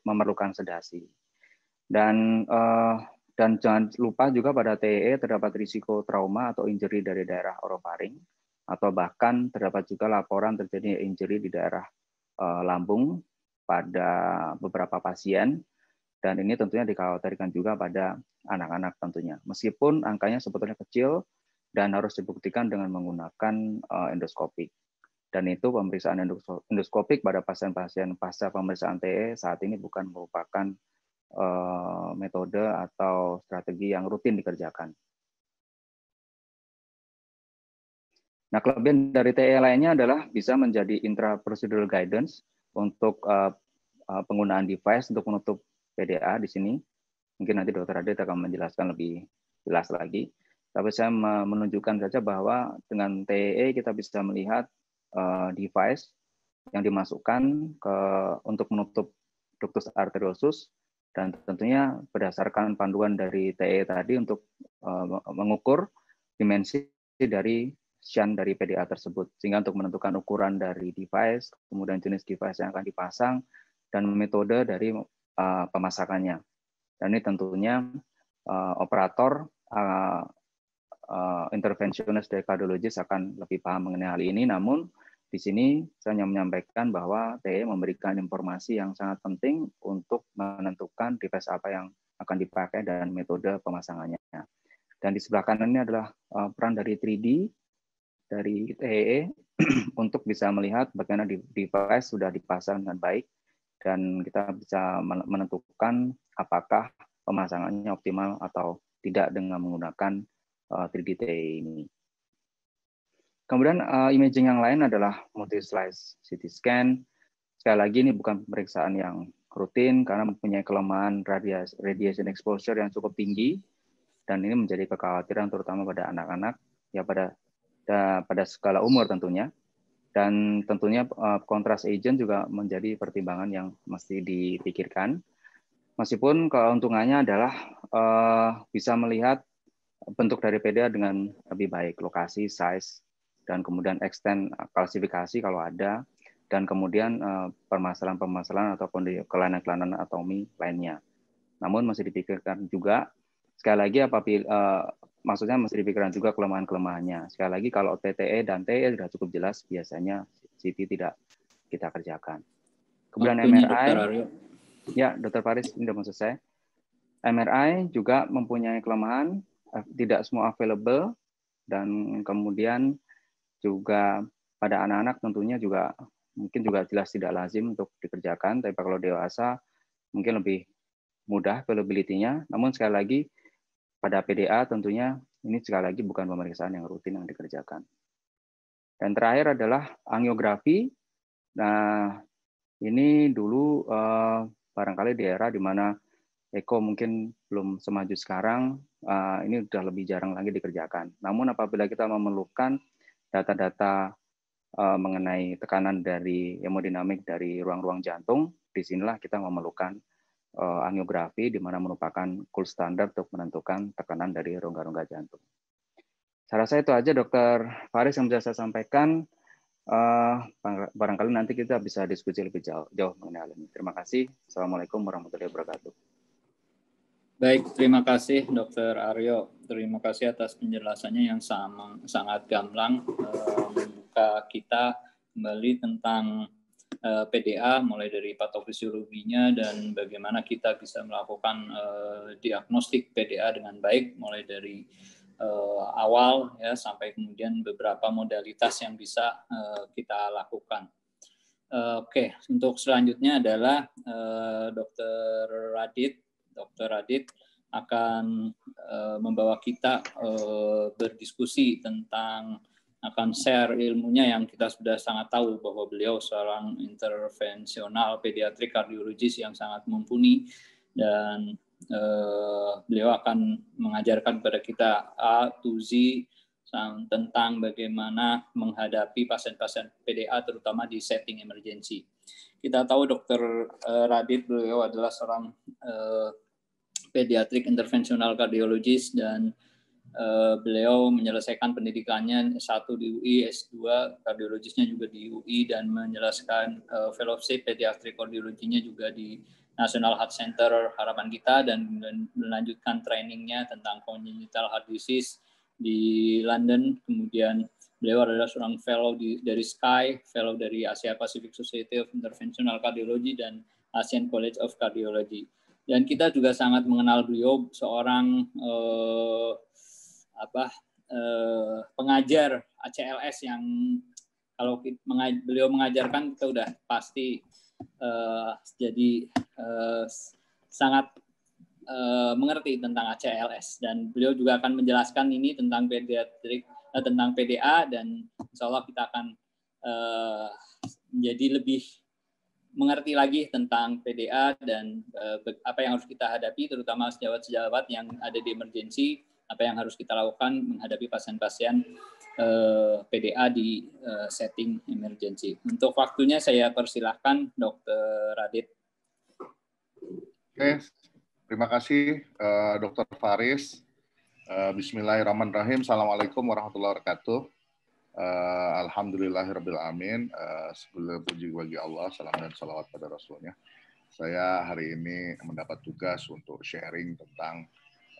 memerlukan sedasi. Dan uh, dan jangan lupa juga pada TEE e terdapat risiko trauma atau injury dari daerah orofaring atau bahkan terdapat juga laporan terjadi injury di daerah uh, eh, lambung pada beberapa pasien dan ini tentunya dikhawatirkan juga pada anak-anak tentunya. Meskipun angkanya sebetulnya kecil dan harus dibuktikan dengan menggunakan eh, endoskopi dan itu pemeriksaan endoskopik pada pasien-pasien pasca pemeriksaan TE saat ini bukan merupakan eh, metode atau strategi yang rutin dikerjakan. Nah, kelebihan dari TE lainnya adalah bisa menjadi intra intra-procedural guidance untuk eh, eh, penggunaan device untuk menutup PDA di sini. Mungkin nanti Dokter Adit akan menjelaskan lebih jelas lagi. Tapi saya menunjukkan saja bahwa dengan TE kita bisa melihat uh, device yang dimasukkan ke untuk menutup ductus arteriosus dan tentunya berdasarkan panduan dari TE tadi untuk uh, mengukur dimensi dari scan dari PDA tersebut sehingga untuk menentukan ukuran dari device, kemudian jenis device yang akan dipasang dan metode dari uh, pemasakannya. Dan ini tentunya uh, operator uh, uh, interventionist dari kardiologis akan lebih paham mengenai hal ini namun di sini saya hanya menyampaikan bahwa TE memberikan informasi yang sangat penting untuk menentukan device apa yang akan dipakai dan metode pemasangannya. Dan di sebelah kanan ini adalah eh, peran dari 3D dari TE e, untuk bisa melihat bagaimana device sudah dipasang dengan baik dan kita bisa menentukan apakah pemasangannya optimal atau tidak dengan menggunakan 3D eh, TE ini. Kemudian uh, imaging yang lain adalah multi-slice CT scan. Sekali lagi ini bukan pemeriksaan yang rutin karena mempunyai kelemahan radiation exposure yang cukup tinggi dan ini menjadi kekhawatiran terutama pada anak-anak ya pada da, pada skala umur tentunya dan tentunya uh, agent juga menjadi pertimbangan yang mesti dipikirkan meskipun keuntungannya adalah uh, bisa melihat bentuk dari PDA dengan lebih baik lokasi size dan kemudian extend eh, klasifikasi kalau ada dan kemudian eh, permasalahan-permasalahan ataupun kelainan-kelainan anatomi lainnya. Namun masih dipikirkan juga sekali lagi apa eh, maksudnya masih dipikirkan juga kelemahan-kelemahannya. Sekali lagi kalau TTE dan TE sudah cukup jelas biasanya CT tidak kita kerjakan. Kemudian Waktunya MRI. Dokter ya, Dokter Paris ini sudah selesai. MRI juga mempunyai kelemahan tidak semua available dan kemudian juga pada anak-anak tentunya juga mungkin juga jelas tidak lazim untuk dikerjakan, tapi kalau dewasa mungkin lebih mudah availability-nya. Namun sekali lagi pada PDA tentunya ini sekali lagi bukan pemeriksaan yang rutin yang dikerjakan. Dan terakhir adalah angiografi. Nah, ini dulu eh, barangkali di era di mana Eko mungkin belum semaju sekarang, eh, ini sudah lebih jarang lagi dikerjakan. Namun apabila kita memerlukan data-data uh, mengenai tekanan dari hemodinamik dari ruang-ruang jantung, disinilah kita memerlukan uh, angiografi di mana merupakan cool standar untuk menentukan tekanan dari rongga-rongga jantung. Saya rasa itu aja Dokter Faris yang bisa saya sampaikan. Uh, barangkali nanti kita bisa diskusi lebih jauh, jauh mengenai hal ini. Terima kasih. Assalamualaikum warahmatullahi wabarakatuh. Baik, terima kasih Dr. Aryo. Terima kasih atas penjelasannya yang sama, sangat gamblang eh, membuka uh, kita kembali tentang uh, eh, PDA mulai dari patofisiologinya dan bagaimana kita bisa melakukan uh, diagnostik PDA dengan baik mulai dari uh, awal ya sampai kemudian beberapa modalitas yang bisa uh, kita lakukan. Oke, okay. untuk selanjutnya adalah uh, Dr. Radit Dr. Radit akan uh, membawa kita uh, berdiskusi tentang akan share ilmunya yang kita sudah sangat tahu bahwa beliau seorang intervensional pediatrik kardiologis yang sangat mumpuni dan uh, beliau akan mengajarkan kepada kita A to Z tentang bagaimana menghadapi pasien-pasien PDA terutama di setting emergency. Kita tahu Dr. Radit beliau adalah seorang uh, Pediatrik interventional Kardiologis dan uh, beliau menyelesaikan pendidikannya S1 di UI, S2 kardiologisnya juga di UI dan menjelaskan uh, fellowship Pediatrik kardiologinya juga di National Heart Center Harapan Kita dan melanjutkan trainingnya tentang congenital heart disease di London. Kemudian beliau adalah seorang fellow di, dari Sky, fellow dari Asia Pacific Society of Interventional Cardiology dan Asian College of Cardiology dan kita juga sangat mengenal beliau seorang eh, apa eh, pengajar ACLS yang kalau beliau mengajarkan kita sudah pasti eh, jadi eh, sangat eh, mengerti tentang ACLS dan beliau juga akan menjelaskan ini tentang pediatrik eh, tentang PDA dan insya Allah kita akan eh, menjadi lebih mengerti lagi tentang PDA dan uh, apa yang harus kita hadapi, terutama sejawat-sejawat yang ada di emergensi, apa yang harus kita lakukan menghadapi pasien-pasien uh, eh, PDA di uh, setting emergensi. Untuk waktunya saya persilahkan Dr. Radit. Oke, terima kasih uh, Dr. Faris. Uh, Bismillahirrahmanirrahim. Assalamualaikum warahmatullahi wabarakatuh. Uh, eh, Alhamdulillahirrabbilalamin. Uh, eh, sebelum puji bagi Allah, salam dan salawat pada Rasulnya. Saya hari ini mendapat tugas untuk sharing tentang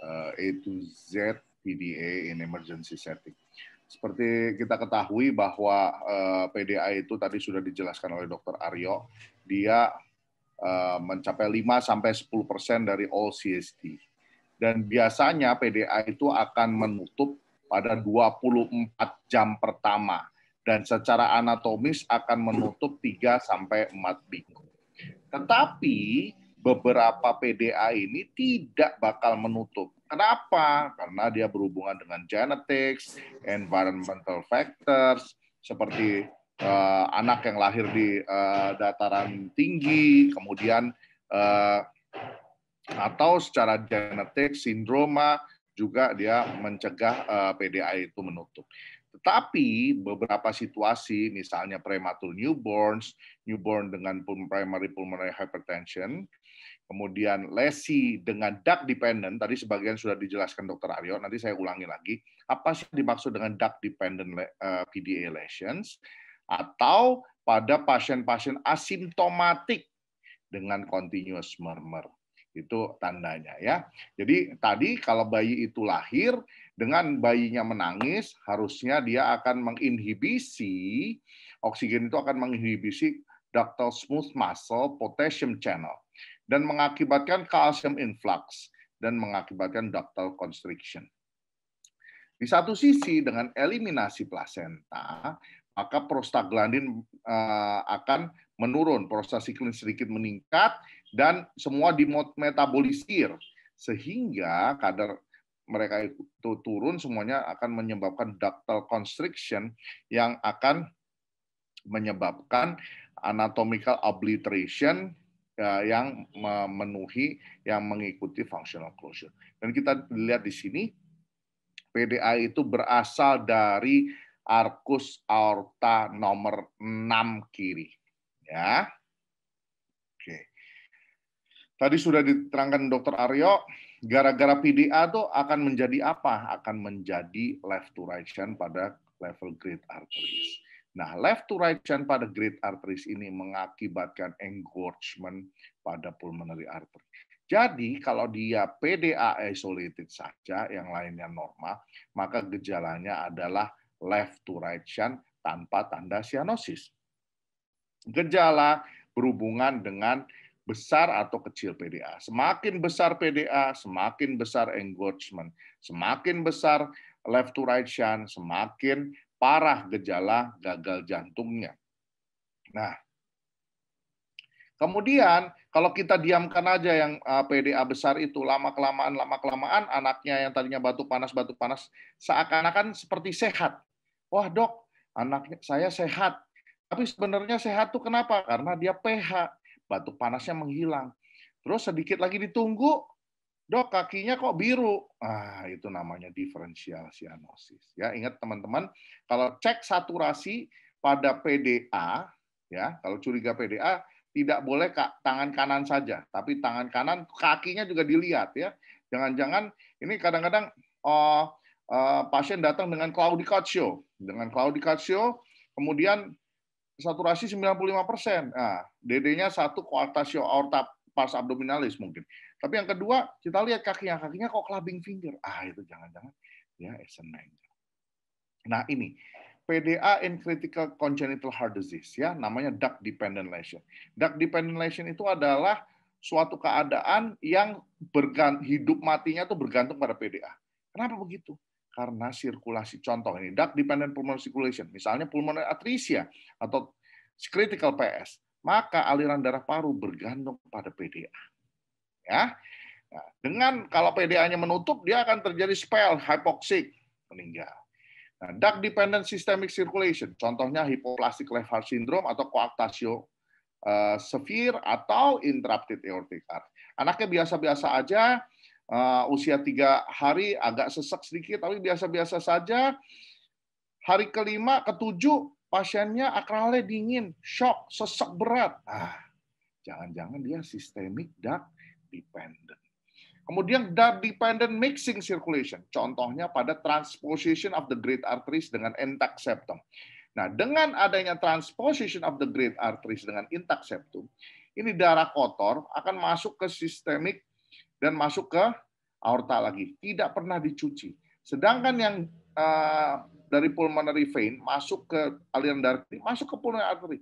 uh, A to Z PDA in emergency setting. Seperti kita ketahui bahwa uh, PDA itu tadi sudah dijelaskan oleh Dr. Aryo, dia uh, mencapai 5-10% dari all CST. Dan biasanya PDA itu akan menutup pada 24 jam pertama dan secara anatomis akan menutup 3 sampai 4 minggu. Tetapi beberapa PDA ini tidak bakal menutup. Kenapa? Karena dia berhubungan dengan genetics, environmental factors, seperti uh, anak yang lahir di uh, dataran tinggi, kemudian uh, atau secara genetik sindroma juga dia mencegah uh, eh, PDA itu menutup. Tetapi beberapa situasi, misalnya prematur newborns, newborn dengan primary pulmonary hypertension, kemudian lesi dengan duct dependent, tadi sebagian sudah dijelaskan dokter Aryo, nanti saya ulangi lagi, apa sih dimaksud dengan duct dependent eh, PDA lesions, atau pada pasien-pasien asimptomatik dengan continuous murmur itu tandanya ya. Jadi tadi kalau bayi itu lahir dengan bayinya menangis harusnya dia akan menginhibisi oksigen itu akan menginhibisi ductal smooth muscle potassium channel dan mengakibatkan calcium influx dan mengakibatkan ductal constriction. Di satu sisi dengan eliminasi plasenta maka prostaglandin eh, akan menurun, prostasiklin sedikit meningkat dan semua dimetabolisir sehingga kadar mereka itu turun semuanya akan menyebabkan ductal constriction yang akan menyebabkan anatomical obliteration ya, yang memenuhi yang mengikuti functional closure. Dan kita lihat di sini PDA itu berasal dari arcus aorta nomor 6 kiri. Ya. Tadi sudah diterangkan Dokter Aryo, gara-gara PDA tuh akan menjadi apa? Akan menjadi left to right shunt pada level great arteries. Nah, left to right shunt pada great arteries ini mengakibatkan engorgement pada pulmonary artery. Jadi kalau dia PDA isolated saja, yang lainnya normal, maka gejalanya adalah left to right shunt tanpa tanda sianosis. Gejala berhubungan dengan besar atau kecil PDA. Semakin besar PDA, semakin besar engorgement semakin besar left to right shunt, semakin parah gejala gagal jantungnya. Nah, kemudian kalau kita diamkan aja yang uh, PDA besar itu lama kelamaan lama kelamaan anaknya yang tadinya batu panas batu panas seakan-akan seperti sehat. Wah dok, anaknya saya sehat. Tapi sebenarnya sehat tuh kenapa? Karena dia PH batuk panasnya menghilang. Terus sedikit lagi ditunggu, dok kakinya kok biru? Ah, itu namanya diferensial sianosis. Ya, ingat teman-teman, kalau cek saturasi pada PDA, ya, kalau curiga PDA tidak boleh kak tangan kanan saja, tapi tangan kanan kakinya juga dilihat ya. Jangan-jangan ini kadang-kadang uh, uh, pasien datang dengan claudicatio, dengan claudicatio, kemudian saturasi 95 persen. Nah, DD-nya satu koartasio aorta pars abdominalis mungkin. Tapi yang kedua, kita lihat kakinya, kakinya kok clubbing finger. Ah, itu jangan-jangan ya Eisenmenger. Nah, ini PDA in critical congenital heart disease ya, namanya duct dependent lesion. Duct dependent lesion itu adalah suatu keadaan yang bergant hidup matinya tuh bergantung pada PDA. Kenapa begitu? karena sirkulasi. Contoh ini, dark dependent pulmonary circulation, misalnya pulmonary atresia atau critical PS, maka aliran darah paru bergantung pada PDA. Ya, nah, dengan kalau PDA-nya menutup, dia akan terjadi spell hypoxic meninggal. Nah, dark dependent systemic circulation, contohnya hypoplastic left heart syndrome atau coactasio uh, eh, severe atau interrupted aortic arch. Anaknya biasa-biasa aja, uh, usia tiga hari agak sesak sedikit, tapi biasa-biasa saja. Hari kelima, ketujuh, pasiennya akralnya dingin, shock, sesak berat. Ah, jangan-jangan dia sistemik dark dependent. Kemudian dark dependent mixing circulation, contohnya pada transposition of the great arteries dengan intact septum. Nah, dengan adanya transposition of the great arteries dengan intact septum, ini darah kotor akan masuk ke sistemik dan masuk ke aorta lagi. Tidak pernah dicuci. Sedangkan yang uh, dari pulmonary vein masuk ke aliran darah, masuk ke pulmonary artery.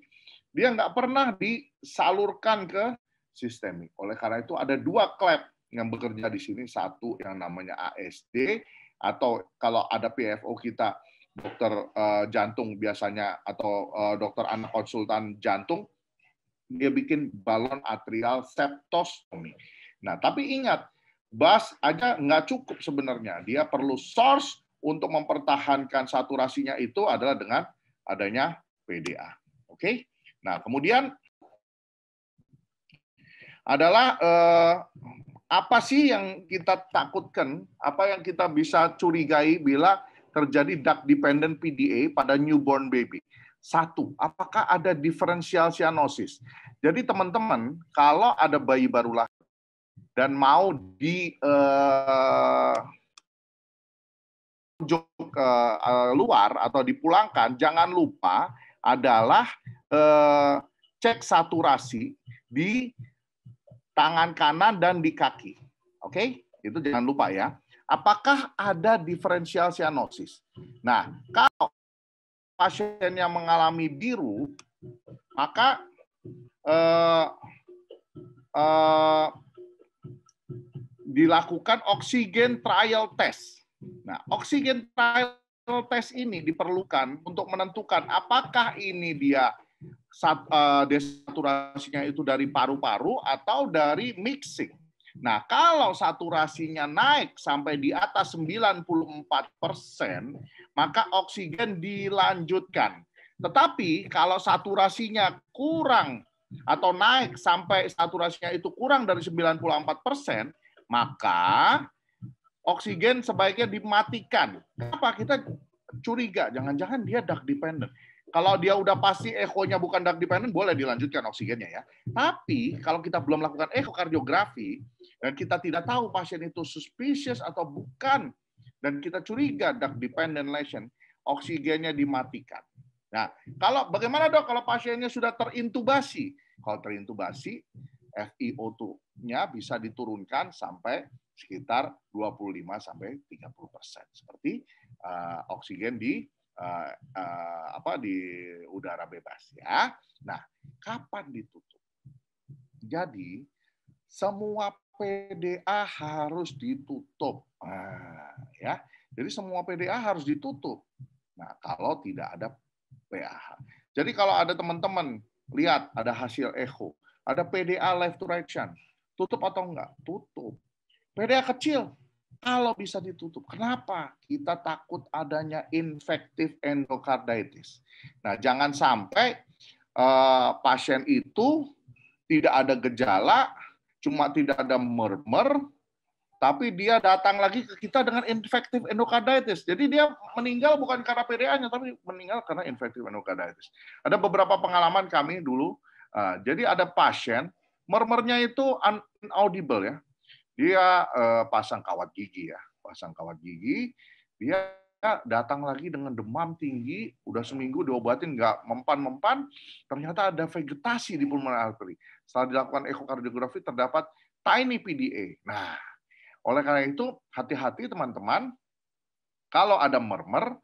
Dia nggak pernah disalurkan ke sistemik. Oleh karena itu ada dua klep yang bekerja di sini. Satu yang namanya ASD, atau kalau ada PFO kita, dokter uh, jantung biasanya, atau uh, dokter anak konsultan jantung, dia bikin balon atrial septostomi Nah, tapi ingat, bas aja nggak cukup sebenarnya. Dia perlu source untuk mempertahankan saturasinya itu adalah dengan adanya PDA. Oke? Nah, kemudian adalah eh, apa sih yang kita takutkan, apa yang kita bisa curigai bila terjadi duct dependent PDA pada newborn baby? Satu, apakah ada diferensial cyanosis? Jadi teman-teman, kalau ada bayi baru dan mau di uh, ke eh, luar atau dipulangkan, jangan lupa adalah uh, cek saturasi di tangan kanan dan di kaki. Oke, okay? itu jangan lupa ya. Apakah ada diferensial cyanosis? Nah, kalau pasien yang mengalami biru, maka eh, dilakukan oksigen trial test. Nah, oksigen trial test ini diperlukan untuk menentukan apakah ini dia sat, uh, desaturasinya itu dari paru-paru atau dari mixing. Nah, kalau saturasinya naik sampai di atas 94%, maka oksigen dilanjutkan. Tetapi kalau saturasinya kurang atau naik sampai saturasinya itu kurang dari 94 persen, maka oksigen sebaiknya dimatikan. Kenapa? Kita curiga, jangan-jangan dia dark dependent. Kalau dia udah pasti ekonya bukan dark dependent, boleh dilanjutkan oksigennya ya. Tapi kalau kita belum lakukan ekokardiografi, dan eh, kita tidak tahu pasien itu suspicious atau bukan, dan kita curiga dark dependent lesion, oksigennya dimatikan. Nah, kalau bagaimana dok kalau pasiennya sudah terintubasi? Kalau terintubasi, FiO2-nya bisa diturunkan sampai sekitar 25 sampai 30 persen seperti uh, oksigen di uh, uh, apa di udara bebas ya. Nah, kapan ditutup? Jadi semua PDA harus ditutup. Nah, ya. Jadi semua PDA harus ditutup. Nah, kalau tidak ada PAH. Jadi kalau ada teman-teman lihat ada hasil echo, ada PDA left to right shunt, tutup atau enggak? Tutup. PDA kecil, kalau bisa ditutup. Kenapa? Kita takut adanya infektif endokarditis. Nah, jangan sampai uh, pasien itu tidak ada gejala, cuma tidak ada murmur, tapi dia datang lagi ke kita dengan infective endokarditis. Jadi dia meninggal bukan karena PDA-nya, tapi meninggal karena infective endokarditis. Ada beberapa pengalaman kami dulu. Uh, jadi ada pasien, murmurnya itu inaudible ya. Dia uh, pasang kawat gigi ya, pasang kawat gigi. Dia datang lagi dengan demam tinggi, udah seminggu diobatin nggak mempan-mempan, ternyata ada vegetasi di pulmonar arteri. Setelah dilakukan ekokardiografi terdapat tiny PDA. Nah, oleh karena itu, hati-hati teman-teman, kalau ada mermer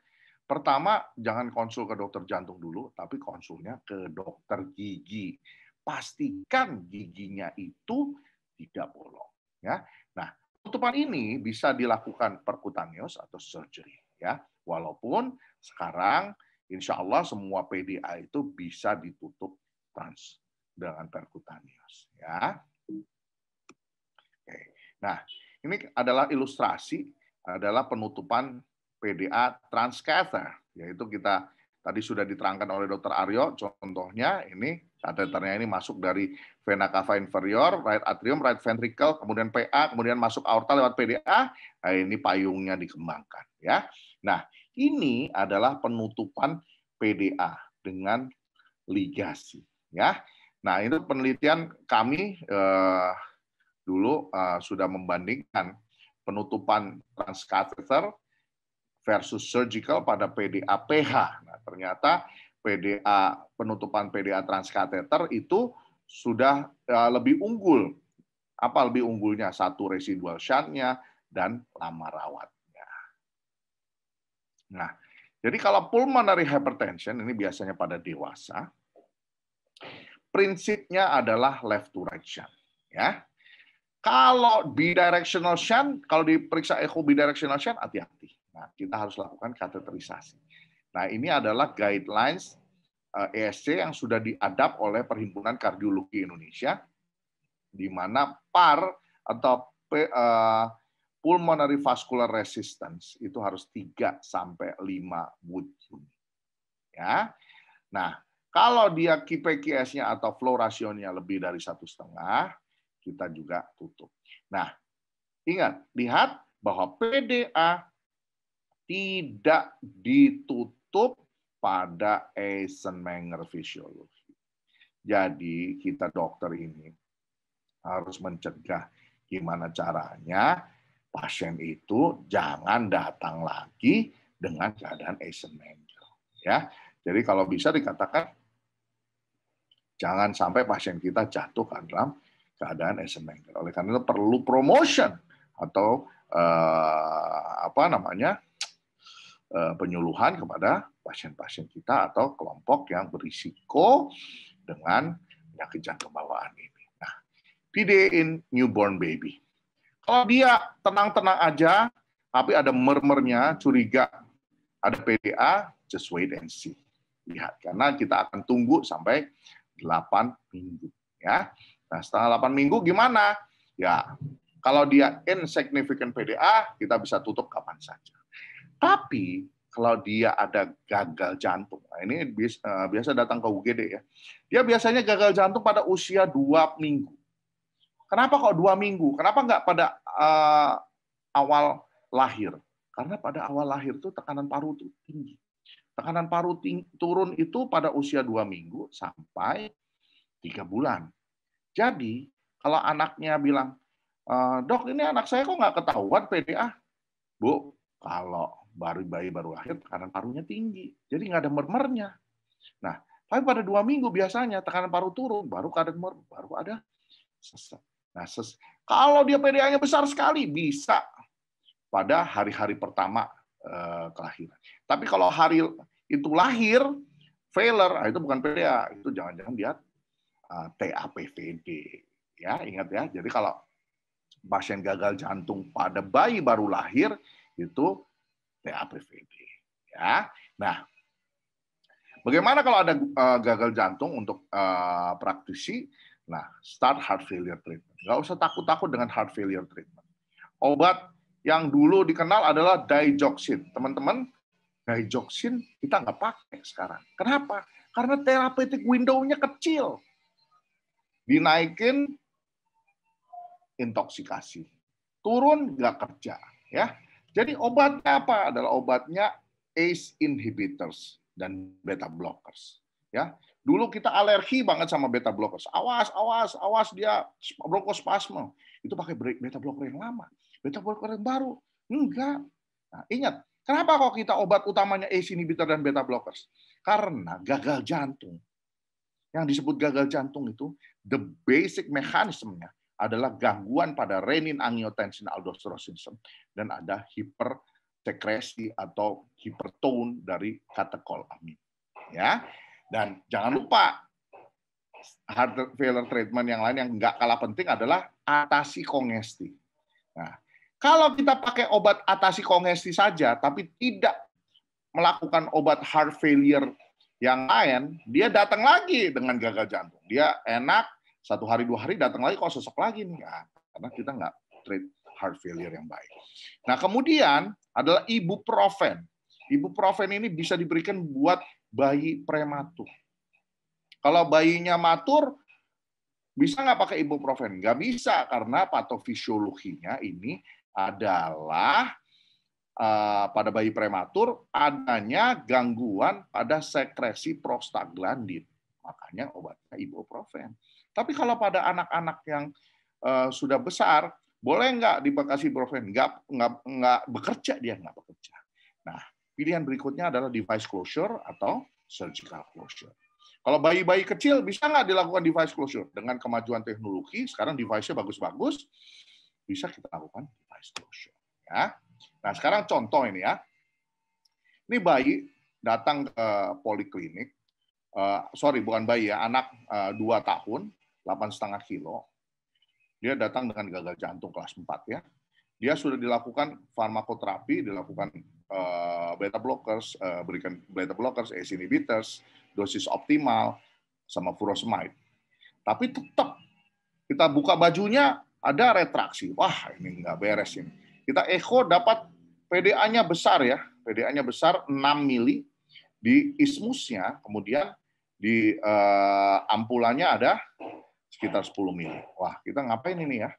pertama jangan konsul ke dokter jantung dulu, tapi konsulnya ke dokter gigi. Pastikan giginya itu tidak bolong. Ya. Nah, tutupan ini bisa dilakukan perkutaneus atau surgery. ya. Walaupun sekarang insya Allah semua PDA itu bisa ditutup trans dengan perkutaneus. Ya. Oke. Nah, ini adalah ilustrasi, adalah penutupan PDA transcatheter, yaitu kita tadi sudah diterangkan oleh Dr. Aryo, contohnya ini kateternya ini masuk dari vena cava inferior, right atrium, right ventricle, kemudian PA, kemudian masuk aorta lewat PDA, nah, ini payungnya dikembangkan. ya. Nah, ini adalah penutupan PDA dengan ligasi. ya. Nah, itu penelitian kami eh, dulu uh, sudah membandingkan penutupan transkatheter versus surgical pada PDA-PH. Nah, ternyata PDA penutupan PDA transkatheter itu sudah uh, lebih unggul. Apa lebih unggulnya? Satu residual shunt-nya dan lama rawatnya. Nah, jadi kalau pulmonary hypertension ini biasanya pada dewasa, prinsipnya adalah left to right shunt, ya. Kalau bidirectional shunt, kalau diperiksa echo bidirectional shunt, hati-hati. Nah, kita harus lakukan kateterisasi. Nah, ini adalah guidelines ESC eh, e yang sudah diadap oleh Perhimpunan Kardiologi Indonesia, di mana PAR atau eh, pulmonary vascular resistance itu harus 3 sampai 5 Wood Ya. Nah, kalau dia KPKS-nya atau flow rasionya lebih dari satu setengah, kita juga tutup. Nah, ingat, lihat bahwa PDA tidak ditutup pada Eisenmenger fisiologi. Jadi kita dokter ini harus mencegah gimana caranya pasien itu jangan datang lagi dengan keadaan Eisenmenger. Ya, jadi kalau bisa dikatakan jangan sampai pasien kita jatuh ke dalam keadaan asset manager. Oleh karena itu perlu promotion atau uh, apa namanya eh, penyuluhan kepada pasien-pasien kita atau kelompok yang berisiko dengan penyakit jantung bawaan ini. Nah, PDA in newborn baby. Kalau dia tenang-tenang aja, tapi ada murmurnya, curiga, ada PDA, just wait and see. Lihat, karena kita akan tunggu sampai 8 minggu. ya. Nah, setengah 8 minggu gimana? Ya, kalau dia insignificant PDA, kita bisa tutup kapan saja. Tapi kalau dia ada gagal jantung, nah ini eh, biasa datang ke UGD ya. Dia biasanya gagal jantung pada usia dua minggu. Kenapa kok dua minggu? Kenapa nggak pada uh, awal lahir? Karena pada awal lahir tuh tekanan paru tuh tinggi. Tekanan paru ting turun itu pada usia dua minggu sampai tiga bulan. Jadi kalau anaknya bilang, e, dok ini anak saya kok nggak ketahuan PDA? Bu, kalau baru bayi baru lahir tekanan parunya tinggi, jadi nggak ada mermernya. Nah, tapi pada dua minggu biasanya tekanan paru turun, baru kadar mer, baru ada sesak. Nah, ses kalau dia PDA-nya besar sekali bisa pada hari-hari pertama eh, kelahiran. Tapi kalau hari itu lahir failure, ah, itu bukan PDA, itu jangan-jangan dia Eh, TAPVD. Ya, ingat ya. Jadi kalau pasien gagal jantung pada bayi baru lahir itu TAPVD. Ya. Nah, bagaimana kalau ada eh, gagal jantung untuk eh, praktisi? Nah, start heart failure treatment. Gak usah takut-takut dengan heart failure treatment. Obat yang dulu dikenal adalah digoxin. Teman-teman, digoxin kita nggak pakai sekarang. Kenapa? Karena therapeutic window-nya kecil. Dinaikin intoksikasi. Turun nggak kerja, ya. Jadi obatnya apa? Adalah obatnya ACE inhibitors dan beta blockers, ya. Dulu kita alergi banget sama beta blockers. Awas, awas, awas dia bronkospasme. Itu pakai beta blocker yang lama. Beta blocker yang baru. Enggak. Nah, ingat, kenapa kok kita obat utamanya ACE inhibitor dan beta blockers? Karena gagal jantung yang disebut gagal jantung itu, the basic mekanismenya adalah gangguan pada renin, angiotensin, aldosterone system, dan ada hipersekresi atau hipertone dari katekolamin. Ya, dan jangan lupa heart failure treatment yang lain yang nggak kalah penting adalah atasi kongesti. Nah, kalau kita pakai obat atasi kongesti saja, tapi tidak melakukan obat heart failure yang lain, dia datang lagi dengan gagal jantung. Dia enak, satu hari dua hari datang lagi kok sesek lagi nih. Ya, karena kita nggak treat heart failure yang baik. Nah kemudian adalah ibuprofen. Ibuprofen ini bisa diberikan buat bayi prematur. Kalau bayinya matur, bisa nggak pakai ibuprofen? Nggak bisa, karena patofisiologinya ini adalah Eh, pada bayi prematur adanya gangguan pada sekresi prostaglandin. Makanya obatnya ibuprofen. Tapi kalau pada anak-anak yang eh, sudah besar, boleh nggak dibekasi ibuprofen? Nggak, nggak, nggak bekerja dia, nggak bekerja. Nah, pilihan berikutnya adalah device closure atau surgical closure. Kalau bayi-bayi kecil bisa nggak dilakukan device closure dengan kemajuan teknologi sekarang device-nya bagus-bagus bisa kita lakukan device closure ya. Nah, sekarang contoh ini ya. Ini bayi datang ke poliklinik, uh, sorry bukan bayi ya, anak eh, dua tahun tahun, 8,5 kilo. Dia datang dengan gagal jantung kelas 4 ya. Dia sudah dilakukan farmakoterapi, dilakukan uh, beta blockers, uh, berikan beta blockers, ACE inhibitors, dosis optimal, sama furosemide. Tapi tetap kita buka bajunya ada retraksi. Wah, ini nggak beres ini kita echo dapat PDA-nya besar ya, PDA-nya besar 6 mili di ismusnya, kemudian di uh, ampulannya ada sekitar 10 mili. Wah, kita ngapain ini ya?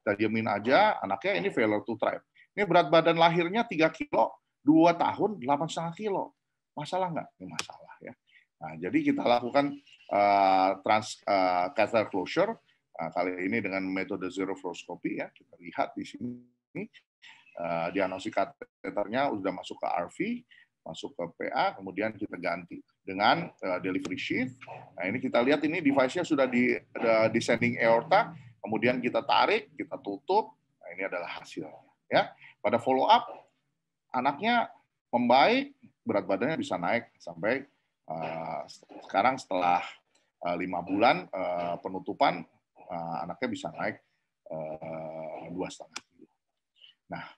Kita diamin aja, anaknya ini failure to thrive. Ini berat badan lahirnya 3 kilo, 2 tahun 8,5 kilo. Masalah nggak? Ini masalah ya. Nah, jadi kita lakukan uh, trans uh, catheter closure uh, kali ini dengan metode zero fluoroscopy ya. Kita lihat di sini ini uh, eh, kateternya sudah masuk ke RV, masuk ke PA, kemudian kita ganti dengan eh, delivery sheet. Nah ini kita lihat ini device-nya sudah di descending aorta, kemudian kita tarik, kita tutup. Nah ini adalah hasilnya. Ya pada follow up anaknya membaik, berat badannya bisa naik sampai uh, sekarang setelah lima uh, bulan uh, penutupan uh, anaknya bisa naik dua uh, setengah. Nah,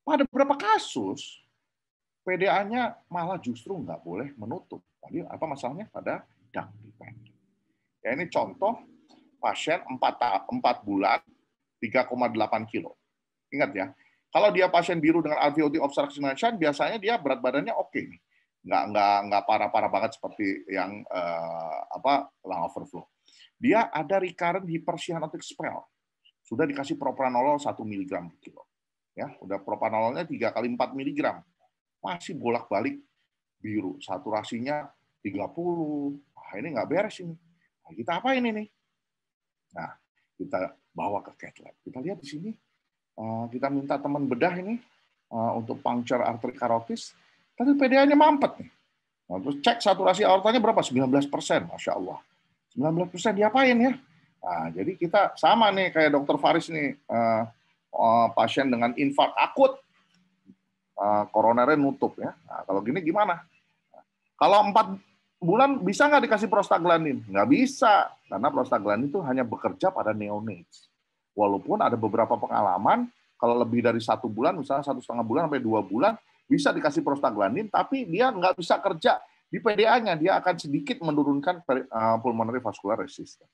pada beberapa kasus PDA-nya malah justru nggak boleh menutup. Tadi apa masalahnya pada duct Ya ini contoh pasien 4, 4 bulan 3,8 kilo. Ingat ya, kalau dia pasien biru dengan alveoli obstruction biasanya dia berat badannya oke nih. Nggak, nggak, nggak parah-parah banget seperti yang eh, apa lung overflow. Dia ada recurrent hypercyanotic spell. Sudah dikasih propranolol 1 mg per kilo ya udah propanololnya tiga kali empat miligram, masih bolak-balik biru saturasinya 30 Ah ini nggak beres ini nah, kita apa ini nih nah kita bawa ke cat lab kita lihat di sini eh, kita minta teman bedah ini eh, untuk puncture arteri karotis tapi PDA-nya mampet nih nah, terus cek saturasi aortanya berapa 19 persen masya Allah 19 persen diapain ya nah, jadi kita sama nih kayak dokter Faris nih eh, Eh, pasien dengan infark akut, eh, koronernya nutup ya. Nah, kalau gini gimana? Kalau empat bulan bisa nggak dikasih prostaglandin? Nggak bisa, karena prostaglandin itu hanya bekerja pada neonates. Walaupun ada beberapa pengalaman, kalau lebih dari satu bulan, misalnya satu setengah bulan sampai dua bulan, bisa dikasih prostaglandin, tapi dia nggak bisa kerja di PDA-nya, dia akan sedikit menurunkan eh, pulmonary vascular resistance.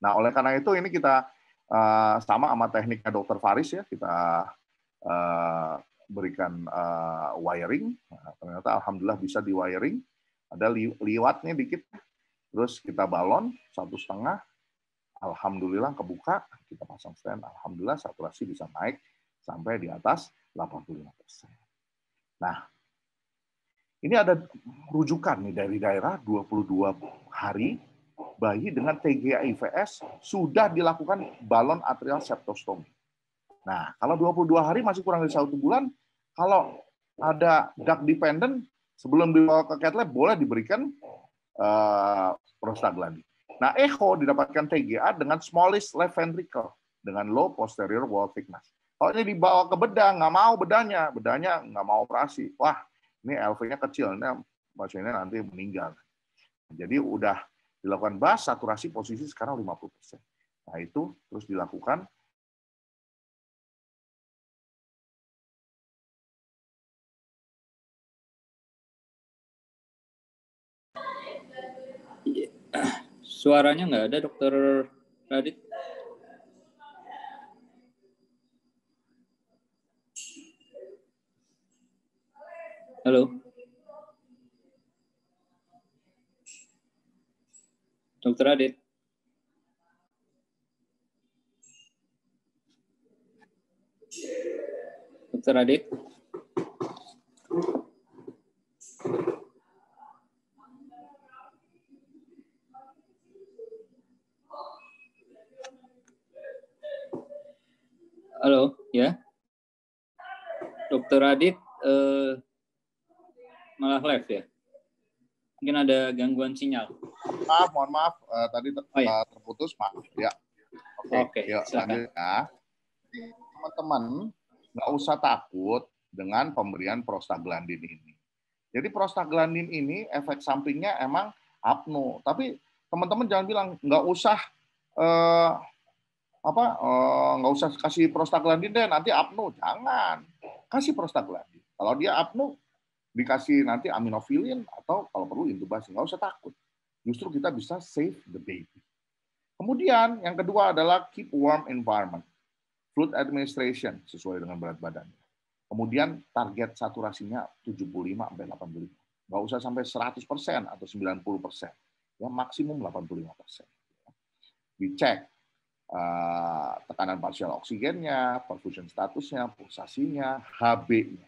Nah, oleh karena itu ini kita Eh, sama sama tekniknya dokter Faris ya kita eh, berikan eh, wiring nah, ternyata alhamdulillah bisa di wiring ada liwatnya dikit terus kita balon satu setengah alhamdulillah kebuka kita pasang stand alhamdulillah saturasi bisa naik sampai di atas 85 persen. Nah, ini ada rujukan nih dari daerah 22 hari bayi dengan TGA IVS sudah dilakukan balon atrial septostomi. Nah, kalau 22 hari masih kurang dari satu bulan, kalau ada dark dependent, sebelum dibawa ke cath lab, boleh diberikan uh, prostaglandin. Nah, echo didapatkan TGA dengan smallest left ventricle, dengan low posterior wall thickness. Kalau ini dibawa ke bedah, nggak mau bedanya, bedanya nggak mau operasi. Wah, ini LV-nya kecil, ini pasiennya nanti meninggal. Jadi udah dilakukan bas saturasi posisi sekarang 50%. Nah, itu terus dilakukan Suaranya nggak ada, Dokter Radit. Halo. Dokter Adit. Dokter Adit. Halo, ya. Dokter Adit eh, malah live ya. Mungkin ada gangguan sinyal maaf, ah, mohon maaf uh, tadi ter oh, iya. Eh, terputus, Pak. ya. Oke, okay, okay, ya. Teman-teman nggak usah takut dengan pemberian prostaglandin ini. Jadi prostaglandin ini efek sampingnya emang apno, tapi teman-teman jangan bilang nggak usah eh, apa eh, nggak usah kasih prostaglandin deh nanti apno, jangan kasih prostaglandin. Kalau dia apno dikasih nanti aminofilin atau kalau perlu intubasi nggak usah takut justru kita bisa save the baby. Kemudian yang kedua adalah keep warm environment. Fluid administration sesuai dengan berat badannya. Kemudian target saturasinya 75 sampai 85. Nggak usah sampai 100% atau 90%. Ya, maksimum 85%. Dicek eh, tekanan parsial oksigennya, perfusion statusnya, pulsasinya, HB-nya.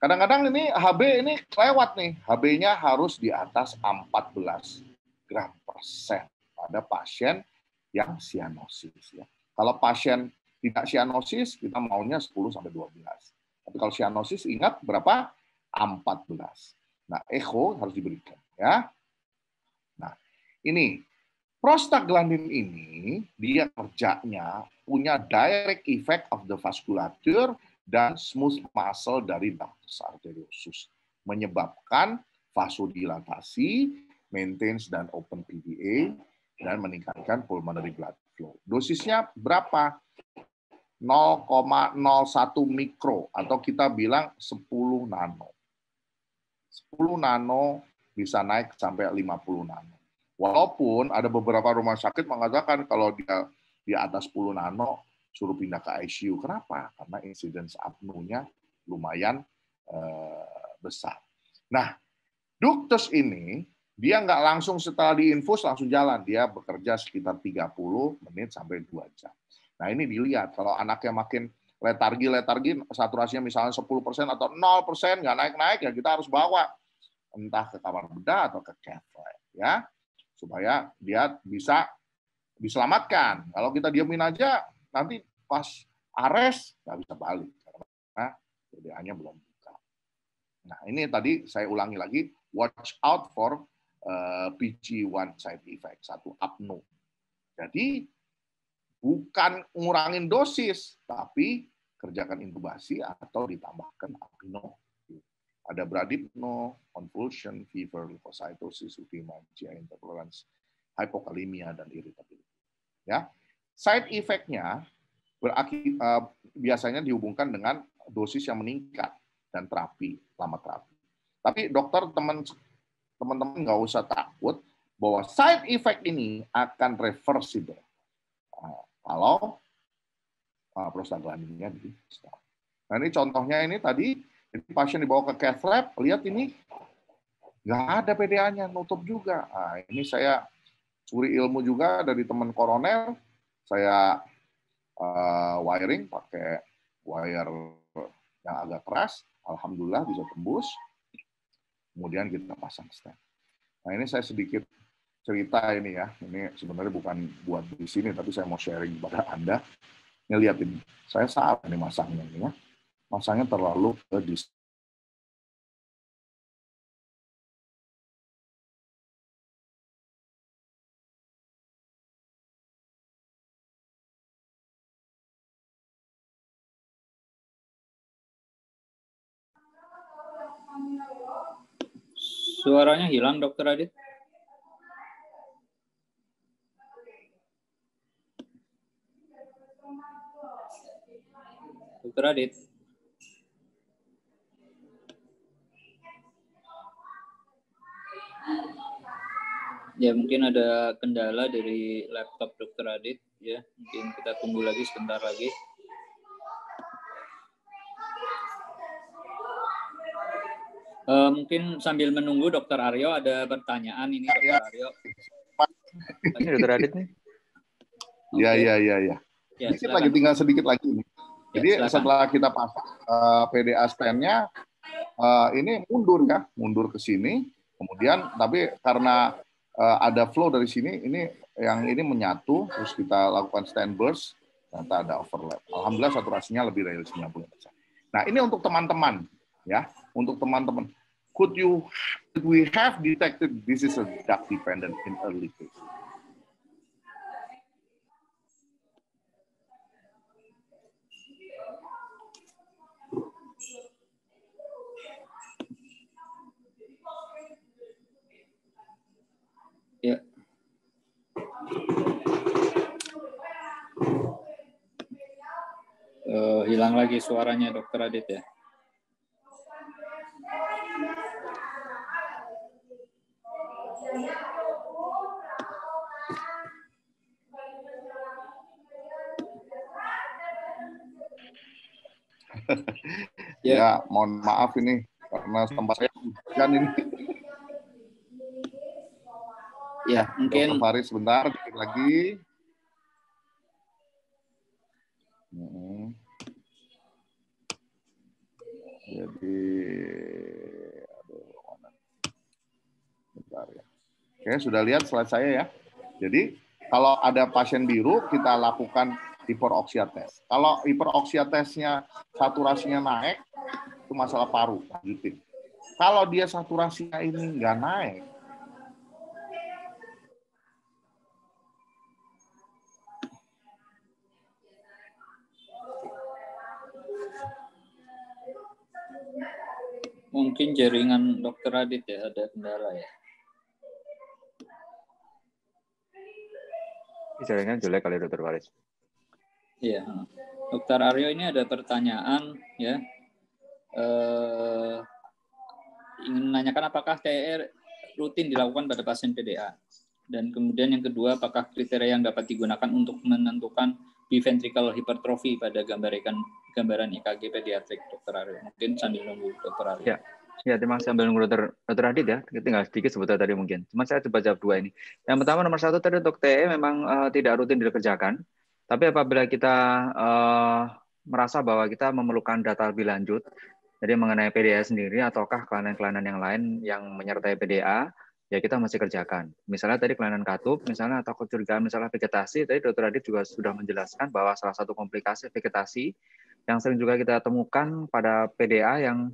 Kadang-kadang ini HB ini lewat nih. HB-nya harus di atas 14 gram persen pada pasien yang sianosis. Ya. Kalau pasien tidak sianosis, kita maunya 10 sampai 12. Tapi kalau sianosis, ingat berapa? 14. Nah, echo harus diberikan. ya. Nah, ini prostaglandin ini, dia kerjanya punya direct effect of the vasculature dan smooth muscle dari ductus arteriosus, menyebabkan vasodilatasi, maintenance dan open PDA, dan meningkatkan pulmonary blood flow. Dosisnya berapa? 0,01 mikro atau kita bilang 10 nano. 10 nano bisa naik sampai 50 nano. Walaupun ada beberapa rumah sakit mengatakan kalau dia di atas 10 nano suruh pindah ke ICU. Kenapa? Karena insiden apnoe-nya lumayan eh, besar. Nah, dokter ini dia nggak langsung setelah diinfus langsung jalan. Dia bekerja sekitar 30 menit sampai dua jam. Nah, ini dilihat. Kalau anaknya makin letargi-letargi, saturasinya misalnya 10% atau 0%, nggak naik-naik, ya kita harus bawa entah ke kamar bedah atau ke cafe ya supaya dia bisa diselamatkan. Kalau kita diamin aja nanti pas Ares nggak bisa balik karena PDA-nya belum buka. Nah ini tadi saya ulangi lagi, watch out for uh, eh, PG1 side effect, satu apno. Jadi bukan ngurangin dosis, tapi kerjakan intubasi atau ditambahkan apino. Ada bradipno, convulsion, fever, leukocytosis, udema, GI intolerance, hypokalemia, dan iritabilitas. Ya, Side effect-nya eh, biasanya dihubungkan dengan dosis yang meningkat dan terapi, lama terapi. Tapi dokter teman teman-teman nggak usah takut bahwa side effect ini akan reversible eh, kalau uh, prostaglandinnya di stop. Nah ini contohnya ini tadi ini pasien dibawa ke cath lab, lihat ini nggak ada PDA-nya, nutup juga. Nah, ini saya curi ilmu juga dari teman koroner, saya uh, wiring pakai wire yang agak keras, alhamdulillah bisa tembus. Kemudian kita pasang stand. Nah ini saya sedikit cerita ini ya. Ini sebenarnya bukan buat di sini, tapi saya mau sharing kepada anda. Ini lihat ini, saya saat ini masangnya ini ya. Masangnya terlalu ke Suaranya hilang, Dokter Adit. Dokter Adit. Ya, mungkin ada kendala dari laptop Dokter Adit. Ya, mungkin kita tunggu lagi sebentar lagi. Uh, mungkin sambil menunggu Dokter Aryo ada pertanyaan ini Dokter ya. Aryo. Ini Dokter Adit nih. Ya, okay. Ya, ya, ya, ya. sedikit lagi, tinggal sedikit lagi nih. Ya, Jadi ya, setelah kita pasang uh, eh, PDA stand-nya, uh, ini mundur ya, mundur ke sini. Kemudian, tapi karena uh, ada flow dari sini, ini yang ini menyatu, terus kita lakukan stand burst, ternyata ada overlap. Alhamdulillah saturasinya lebih dari 90%. Nah, ini untuk teman-teman ya untuk teman-teman could you could we have detected this is a drug dependent in early phase Uh, ya. eh, hilang lagi suaranya Dokter Adit ya. Ya, ya, mohon maaf ini karena tempat saya kan ini. Ya, mungkin Dr. Faris sebentar lagi. Mm-hmm. Jadi aduh, Sebentar ya. Oke, sudah lihat slide saya ya. Jadi kalau ada pasien biru, kita lakukan hiperoksia tes. Kalau hiperoksia tesnya saturasinya naik, itu masalah paru, lanjutin. Kalau dia saturasinya ini nggak naik, mungkin jaringan dokter Adit ya ada kendala ya. jaringan jelek kali dokter Faris. Iya. Dokter Aryo ini ada pertanyaan ya. Eh, ingin menanyakan apakah TR e rutin dilakukan pada pasien PDA? Dan kemudian yang kedua, apakah kriteria yang dapat digunakan untuk menentukan biventricular hipertrofi pada gambaran gambaran EKG pediatrik dokter Aryo? Mungkin sambil nunggu dokter Aryo. Ya. Ya, terima kasih ambil nunggu dokter, Adit ya. Tinggal sedikit sebetulnya tadi mungkin. Cuma saya coba jawab dua ini. Yang pertama nomor satu tadi untuk TE memang uh, tidak rutin dikerjakan. Tapi apabila kita uh, merasa bahwa kita memerlukan data lebih lanjut, jadi mengenai PDA sendiri ataukah kelainan-kelainan yang lain yang menyertai PDA, ya kita masih kerjakan. Misalnya tadi kelainan katup, misalnya atau kecurigaan misalnya vegetasi, tadi dokter Adit juga sudah menjelaskan bahwa salah satu komplikasi vegetasi yang sering juga kita temukan pada PDA yang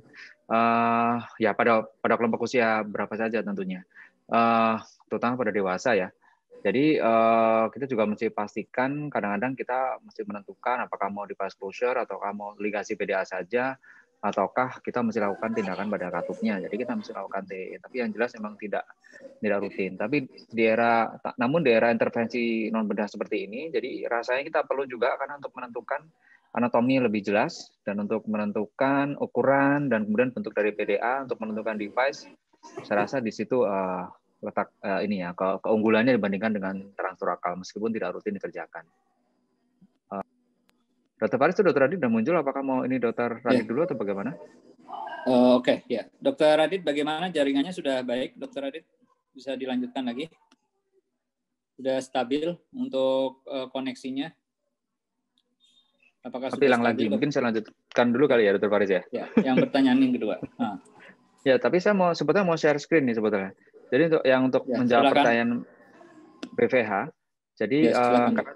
uh, ya pada pada kelompok usia berapa saja tentunya, uh, terutama pada dewasa ya. Jadi uh, kita juga mesti pastikan kadang-kadang kita mesti menentukan apakah mau di device closure atau mau ligasi PDA saja ataukah kita mesti lakukan tindakan pada katupnya. Jadi kita mesti lakukan TE, tapi yang jelas memang tidak tidak rutin. Tapi di era namun di era intervensi non bedah seperti ini, jadi rasanya kita perlu juga karena untuk menentukan anatomi lebih jelas dan untuk menentukan ukuran dan kemudian bentuk dari PDA untuk menentukan device saya rasa di situ uh, letak uh, ini ya ke keunggulannya dibandingkan dengan transturakal meskipun tidak rutin dikerjakan. Uh, Dokter Faris itu Dokter Radit sudah muncul apakah mau ini Dokter Radit yeah. dulu atau bagaimana? Uh, Oke okay, ya yeah. Dokter Radit bagaimana jaringannya sudah baik Dokter Radit bisa dilanjutkan lagi sudah stabil untuk uh, koneksinya Apakah tapi hilang lagi? Itu? Mungkin saya lanjutkan dulu kali ya, Dokter Faris ya. Ya, yang pertanyaan yang kedua. Nah. Ya, tapi saya mau sebetulnya mau share screen nih sebetulnya. Jadi untuk yang untuk ya, menjawab silakan. pertanyaan BVH, jadi ya, silakan, uh,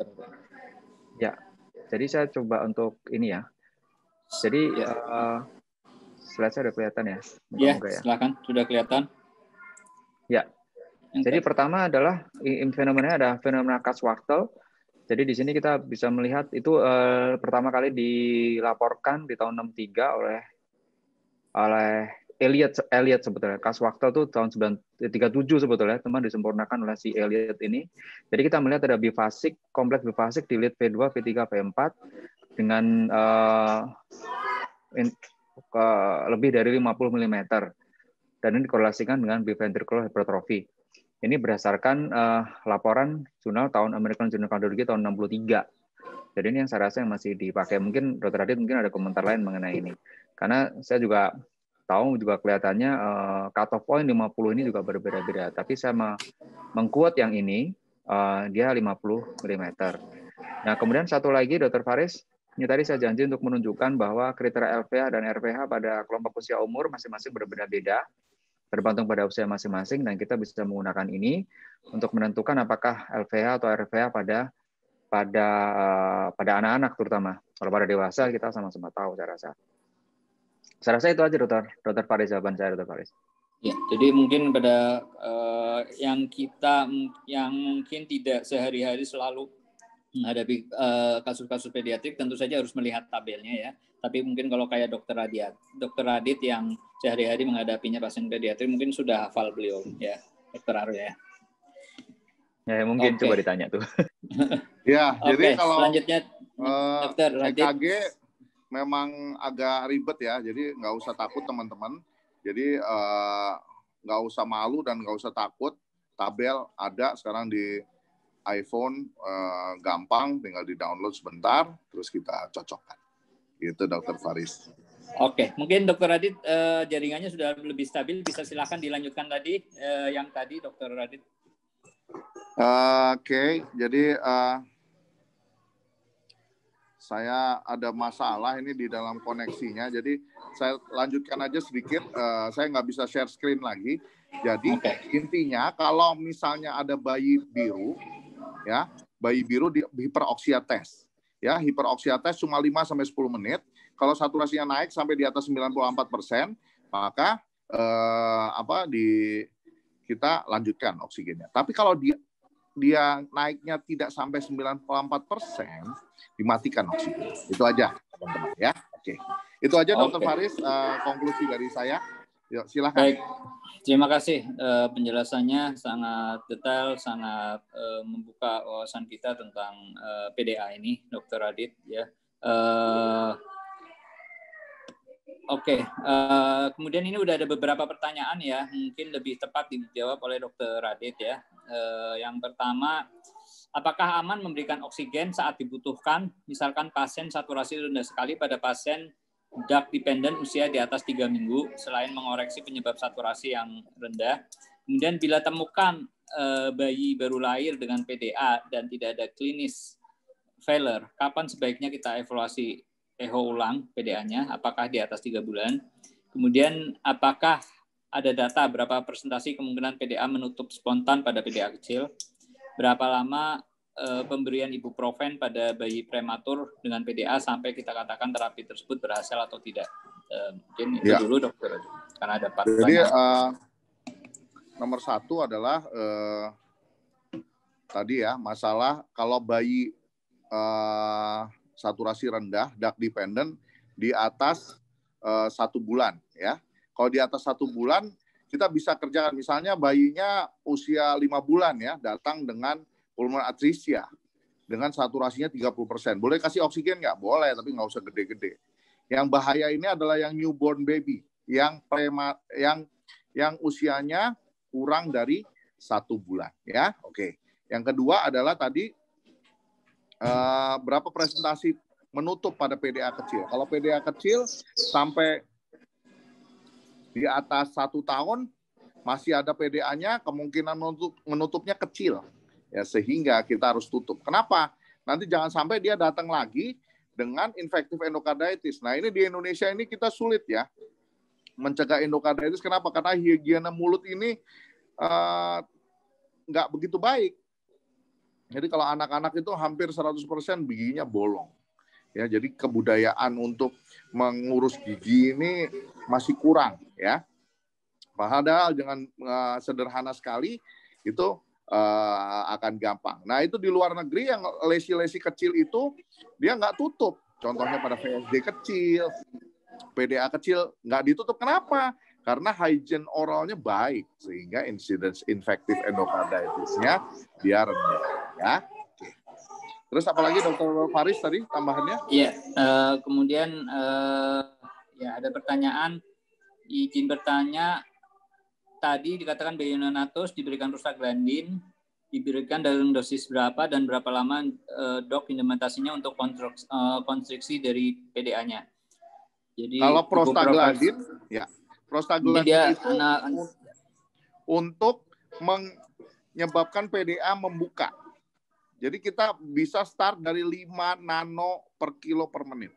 ya, jadi saya coba untuk ini ya. Jadi ya. Uh, slide saya sudah kelihatan ya. Iya, ya. silakan sudah kelihatan. Ya. jadi pertama adalah fenomena ada fenomena Kaswachtel, jadi di sini kita bisa melihat itu uh, pertama kali dilaporkan di tahun 63 oleh oleh Elliot Elliot sebetulnya. kas waktu itu tahun 37 eh, sebetulnya teman disempurnakan oleh si Elliot ini. Jadi kita melihat ada bifasik, kompleks bifasik di lead v 2 v 3 v 4 dengan uh, in, uh, lebih dari 50 mm dan ini dikorelasikan dengan biventricular hypertrophy. Ini berdasarkan uh, laporan jurnal tahun American Journal of Cardiology tahun 63. Jadi ini yang saya rasa yang masih dipakai. Mungkin Dr. Adit mungkin ada komentar lain mengenai ini. Karena saya juga tahu juga kelihatannya uh, eh, cut off point 50 ini juga berbeda-beda. Tapi saya mengkuat yang ini, uh, dia 50 mm. Nah kemudian satu lagi Dr. Faris, ini tadi saya janji untuk menunjukkan bahwa kriteria LVH dan RPH pada kelompok usia umur masing-masing berbeda-beda tergantung pada usia masing-masing dan kita bisa menggunakan ini untuk menentukan apakah LVH atau RVH pada pada eh, pada anak-anak terutama. Kalau pada dewasa kita sama-sama tahu saya rasa. Saya rasa itu aja dokter dokter Faris jawaban saya dokter Faris. Ya, jadi mungkin pada uh, yang kita yang mungkin tidak sehari-hari selalu menghadapi uh, kasus-kasus pediatrik tentu saja harus melihat tabelnya ya. Tapi mungkin kalau kayak dokter Radit, dokter Radit yang sehari-hari menghadapinya pasien pediatrik mungkin sudah hafal beliau ya, dokter Aru ya. ya. Ya mungkin okay. coba ditanya tuh. ya, okay, jadi kalau selanjutnya uh, dokter Radit EKG memang agak ribet ya, jadi nggak usah takut teman-teman. Jadi uh, nggak usah malu dan nggak usah takut. Tabel ada sekarang di iPhone uh, gampang, tinggal di download sebentar, terus kita cocokkan. Itu Dokter Faris. Oke, mungkin Dokter Radit uh, jaringannya sudah lebih stabil, bisa silahkan dilanjutkan tadi uh, yang tadi Dokter Radit. Uh, Oke, okay. jadi uh, saya ada masalah ini di dalam koneksinya, jadi saya lanjutkan aja sedikit. Uh, saya nggak bisa share screen lagi. Jadi okay. intinya kalau misalnya ada bayi biru, ya bayi biru di hiperoksia tes ya hiperoksia tes cuma 5 sampai 10 menit kalau saturasinya naik sampai di atas 94 persen maka eh, apa di kita lanjutkan oksigennya tapi kalau dia dia naiknya tidak sampai 94 persen dimatikan oksigen itu aja teman-teman ya oke itu aja okay. dokter Faris eh, konklusi dari saya Yuk, silahkan. Baik. Terima kasih uh, penjelasannya sangat detail, sangat uh, membuka wawasan kita tentang uh, eh, PDA ini, dokter Adit. Ya. Uh, Oke, okay. uh, kemudian ini udah ada beberapa pertanyaan ya, mungkin lebih tepat dijawab oleh dokter Radit ya. Uh, yang pertama, apakah aman memberikan oksigen saat dibutuhkan? Misalkan pasien saturasi rendah sekali pada pasien dark dependent usia di atas tiga minggu selain mengoreksi penyebab saturasi yang rendah. Kemudian bila temukan uh, bayi baru lahir dengan PDA dan tidak ada klinis failure, kapan sebaiknya kita evaluasi eho ulang PDA-nya? Apakah di atas tiga bulan? Kemudian apakah ada data berapa persentase kemungkinan PDA menutup spontan pada PDA kecil? Berapa lama Eh, pemberian ibuprofen pada bayi prematur dengan PDA sampai kita katakan terapi tersebut berhasil atau tidak. Eh, mungkin itu ya. dulu dokter, karena ada pertanyaan Jadi uh, nomor satu adalah uh, tadi ya masalah kalau bayi uh, saturasi rendah, dark dependent di atas uh, satu bulan ya. Kalau di atas satu bulan kita bisa kerjakan misalnya bayinya usia lima bulan ya datang dengan pulmonar atresia dengan saturasinya 30%. Boleh kasih oksigen nggak? Boleh, tapi nggak usah gede-gede. Yang bahaya ini adalah yang newborn baby, yang prema, yang yang usianya kurang dari satu bulan, ya. Oke. Yang kedua adalah tadi uh, berapa presentasi menutup pada PDA kecil. Kalau PDA kecil sampai di atas satu tahun masih ada PDA-nya, kemungkinan menutup, menutupnya kecil ya sehingga kita harus tutup. Kenapa? Nanti jangan sampai dia datang lagi dengan infektif endokarditis. Nah ini di Indonesia ini kita sulit ya mencegah endokarditis. Kenapa? Karena higiene mulut ini eh, nggak uh, begitu baik. Jadi kalau anak-anak itu hampir 100% giginya bolong. Ya, jadi kebudayaan untuk mengurus gigi ini masih kurang ya. Padahal dengan uh, sederhana sekali itu uh, akan gampang. Nah itu di luar negeri yang lesi-lesi kecil itu dia nggak tutup. Contohnya pada VSD kecil, PDA kecil nggak ditutup. Kenapa? Karena hygiene oralnya baik sehingga insiden infektif endokarditisnya dia rendah. Ya. Terus apalagi dokter Faris tadi tambahannya? Iya. Uh, kemudian uh, ya ada pertanyaan. Izin bertanya tadi dikatakan neonatus diberikan prostaglandin, diberikan dalam dosis berapa dan berapa lama uh, dok implementasinya untuk konstruks, uh, eh, konstriksi dari PDA-nya. Jadi kalau prostaglandin ya, prostaglandin dia, itu anak, untuk menyebabkan PDA membuka. Jadi kita bisa start dari 5 nano per kilo per menit.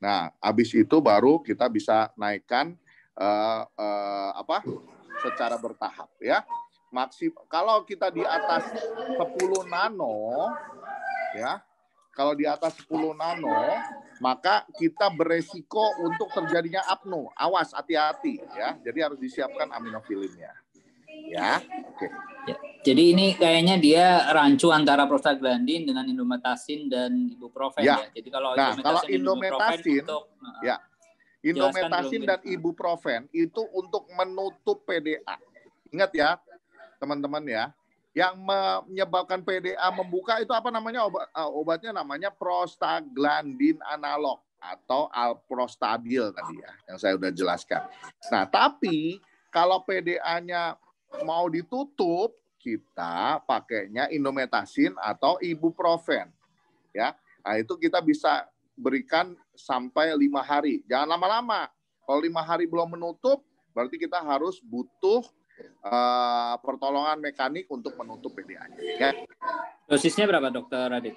Nah, habis itu baru kita bisa naikkan uh, uh, apa secara bertahap ya maksim kalau kita di atas 10 nano ya kalau di atas 10 nano maka kita beresiko untuk terjadinya apno awas hati-hati ya jadi harus disiapkan aminofilinnya ya oke okay. ya, jadi ini kayaknya dia rancu antara prostaglandin dengan indometasin dan ibuprofen ya, ya. jadi kalau nah, indometasin, kalau indometasin, indometasin untuk, nah. ya Indometasin dan Ibuprofen itu untuk menutup PDA. Ingat ya, teman-teman ya. Yang menyebabkan PDA membuka itu apa namanya obat, eh, obatnya namanya prostaglandin analog atau alprostabil tadi ya yang saya sudah jelaskan. Nah, tapi kalau PDA-nya mau ditutup, kita pakainya indometasin atau ibuprofen. Ya. Nah, itu kita bisa berikan sampai lima hari. Jangan lama-lama. Kalau lima hari belum menutup, berarti kita harus butuh uh, pertolongan mekanik untuk menutup PDA-nya. Ya. Dosisnya berapa dokter Radit?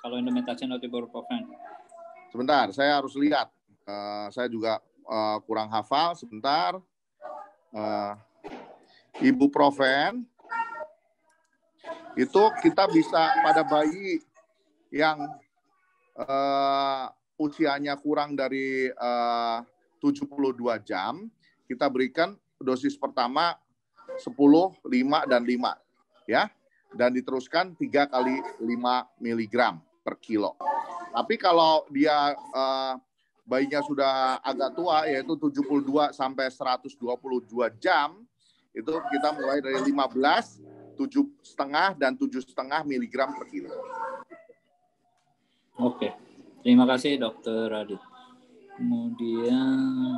Kalau Indomethacin otiburuprofen? Sebentar, saya harus lihat. Uh, saya juga uh, kurang hafal. Sebentar. Uh, ibuprofen itu kita bisa pada bayi yang uh, usianya kurang dari eh, uh, 72 jam, kita berikan dosis pertama 10, 5, dan 5. ya Dan diteruskan 3 kali 5 mg per kilo. Tapi kalau dia uh, bayinya sudah agak tua, yaitu 72 sampai 122 jam, itu kita mulai dari 15, 7,5, dan 7,5 mg per kilo. Oke. Okay. Terima kasih Dokter Radit. Kemudian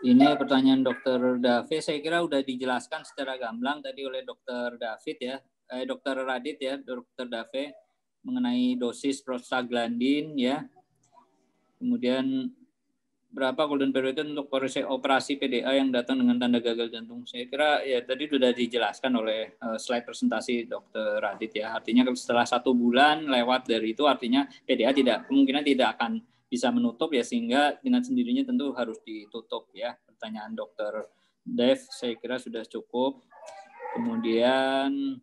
Ini pertanyaan Dokter David. Saya kira sudah dijelaskan secara gamblang tadi oleh Dokter David ya, eh, Dokter Radit ya, Dokter David mengenai dosis prostaglandin ya. Kemudian berapa golden period untuk proses operasi PDA yang datang dengan tanda gagal jantung? Saya kira ya tadi sudah dijelaskan oleh eh, slide presentasi Dr. Radit ya. Artinya setelah satu bulan lewat dari itu artinya PDA tidak kemungkinan tidak akan bisa menutup ya sehingga dengan sendirinya tentu harus ditutup ya. Pertanyaan Dr. Dev saya kira sudah cukup. Kemudian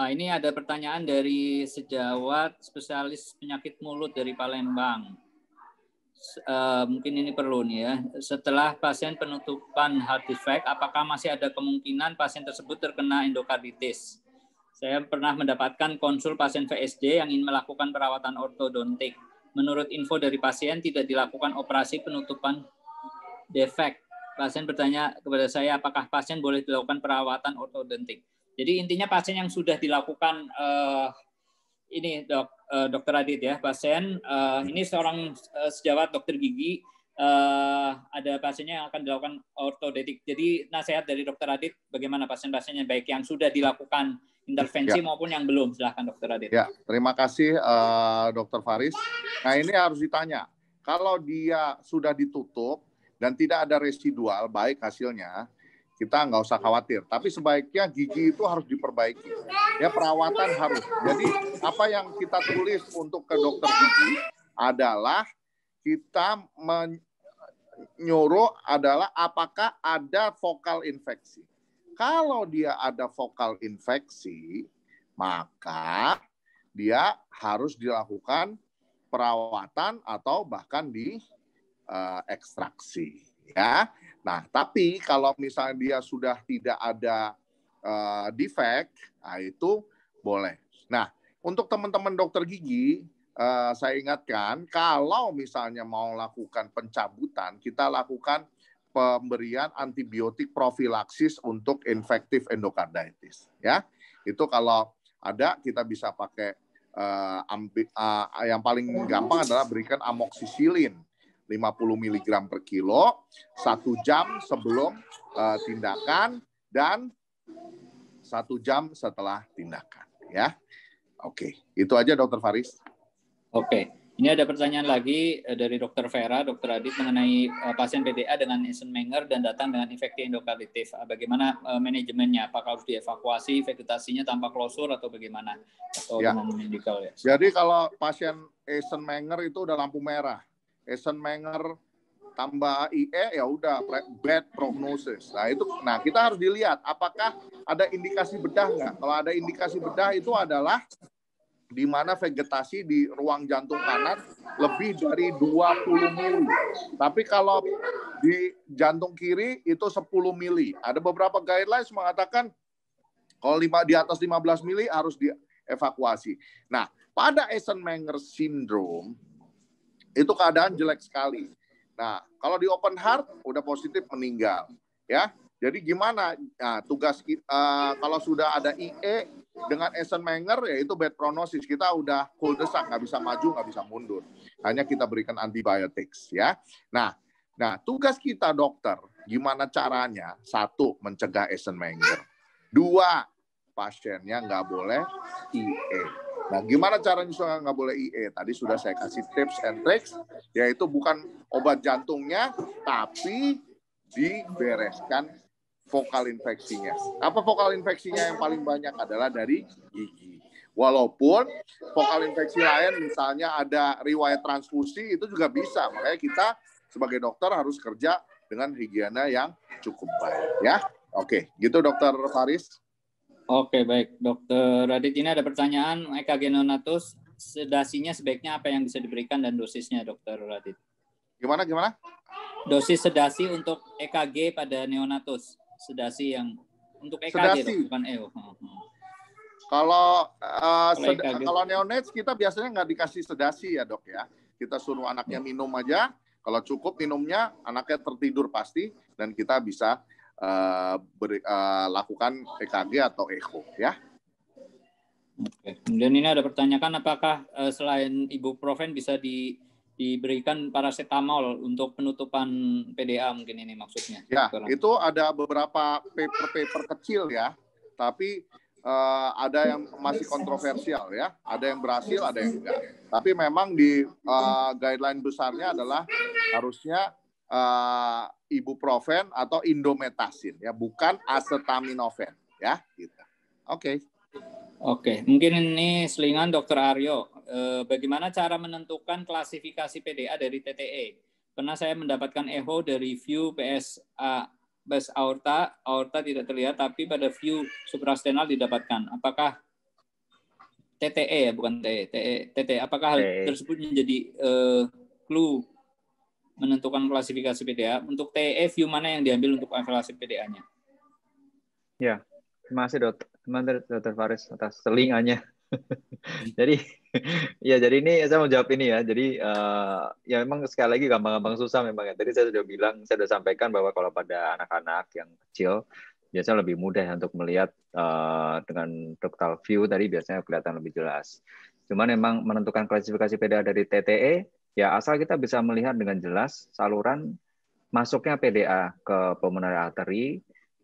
Nah, ini ada pertanyaan dari sejawat spesialis penyakit mulut dari Palembang uh, mungkin ini perlu nih ya. Setelah pasien penutupan heart defect, apakah masih ada kemungkinan pasien tersebut terkena endokarditis? Saya pernah mendapatkan konsul pasien VSD yang ingin melakukan perawatan ortodontik. Menurut info dari pasien, tidak dilakukan operasi penutupan defect. Pasien bertanya kepada saya, apakah pasien boleh dilakukan perawatan ortodontik? Jadi intinya pasien yang sudah dilakukan uh, ini dok uh, dokter Adit ya pasien uh, ini seorang uh, sejawat dokter gigi uh, ada pasiennya yang akan dilakukan ortodetik jadi nasihat dari dokter Adit bagaimana pasien pasiennya baik yang sudah dilakukan intervensi ya. maupun yang belum silahkan dokter Adit ya terima kasih uh, dokter Faris nah ini harus ditanya kalau dia sudah ditutup dan tidak ada residual baik hasilnya kita nggak usah khawatir. Tapi sebaiknya gigi itu harus diperbaiki. Ya perawatan harus. Jadi apa yang kita tulis untuk ke dokter gigi adalah kita menyuruh adalah apakah ada vokal infeksi. Kalau dia ada vokal infeksi, maka dia harus dilakukan perawatan atau bahkan di uh, ekstraksi ya. Nah, tapi kalau misalnya dia sudah tidak ada uh, defect, nah itu boleh. Nah, untuk teman-teman dokter gigi, uh, saya ingatkan kalau misalnya mau lakukan pencabutan, kita lakukan pemberian antibiotik profilaksis untuk infektif endokarditis. Ya, itu kalau ada kita bisa pakai uh, ambi, uh, yang paling gampang adalah berikan amoksisilin 50 mg per kilo satu jam sebelum uh, tindakan dan satu jam setelah tindakan ya oke itu aja dokter Faris oke ini ada pertanyaan lagi eh, dari dokter Vera dokter Adit mengenai uh, pasien PDA dengan Eisenmenger dan datang dengan infeksi endokarditis ah, bagaimana uh, manajemennya apakah harus dievakuasi vegetasinya tanpa klosur atau bagaimana atau ya. medical ya jadi kalau pasien Eisenmenger itu udah lampu merah Essen Menger, tambah IE ya udah bad prognosis. Nah itu, nah kita harus dilihat apakah ada indikasi bedah nggak? Kalau ada indikasi bedah itu adalah di mana vegetasi di ruang jantung kanan lebih dari 20 mili. Tapi kalau di jantung kiri itu 10 mili. Ada beberapa guidelines mengatakan kalau lima, di atas 15 mili harus dievakuasi. Nah, pada Eisenmenger syndrome itu keadaan jelek sekali. Nah, kalau di open heart udah positif meninggal, ya. Jadi gimana? Nah, tugas kita uh, eh, kalau sudah ada IE dengan Essen Menger ya itu bad prognosis kita udah full desak nggak bisa maju nggak bisa mundur hanya kita berikan antibiotics ya nah nah tugas kita dokter gimana caranya satu mencegah Essen Menger dua pasiennya nggak boleh IE Nah, gimana caranya supaya nggak boleh IE? Tadi sudah saya kasih tips and tricks, yaitu bukan obat jantungnya, tapi dibereskan vokal infeksinya. Apa vokal infeksinya yang paling banyak adalah dari gigi. Walaupun vokal infeksi lain, misalnya ada riwayat transfusi, itu juga bisa. Makanya kita sebagai dokter harus kerja dengan higiena yang cukup baik. Ya, oke, gitu dokter Faris. Oke, baik. Dokter Radit, ini ada pertanyaan EKG neonatus sedasinya sebaiknya apa yang bisa diberikan dan dosisnya, Dokter Radit? Gimana, gimana? Dosis sedasi untuk EKG pada neonatus. Sedasi yang untuk EKG, sedasi. bukan EO. Kalau uh, kalau e neonates kita biasanya nggak dikasih sedasi ya, Dok ya. Kita suruh anaknya hmm. minum aja. Kalau cukup minumnya, anaknya tertidur pasti dan kita bisa Eh, ber, uh, eh, lakukan EKG atau echo ya. Oke. Kemudian ini ada pertanyaan apakah uh, selain ibuprofen bisa di, diberikan paracetamol untuk penutupan PDA mungkin ini maksudnya. Ya, Kurang. itu ada beberapa paper-paper kecil ya, tapi uh, ada yang masih kontroversial ya, ada yang berhasil, ada yang enggak. Tapi memang di uh, guideline besarnya adalah harusnya uh, ibuprofen atau indometasin ya, bukan acetaminophen ya kita gitu. Oke. Okay. Oke, okay. mungkin ini selingan Dokter Aryo. Eh, bagaimana cara menentukan klasifikasi PDA dari TTE? Pernah saya mendapatkan echo dari view PSA bas aorta, aorta tidak terlihat tapi pada view suprastenal didapatkan. Apakah TTE ya bukan TTE TTE e. apakah hal e. tersebut menjadi e, clue menentukan klasifikasi PDA. Untuk TE, view mana yang diambil untuk evaluasi PDA-nya? Ya, terima kasih dok, dokter Faris atas selingannya. jadi ya jadi ini saya mau jawab ini ya. Jadi uh, ya memang sekali lagi gampang-gampang susah memang ya. Tadi saya sudah bilang, saya sudah sampaikan bahwa kalau pada anak-anak yang kecil biasanya lebih mudah ya untuk melihat uh, dengan total view tadi biasanya kelihatan lebih jelas. Cuman memang menentukan klasifikasi PDA dari TTE Ya, asal kita bisa melihat dengan jelas saluran masuknya PDA ke pulmonary artery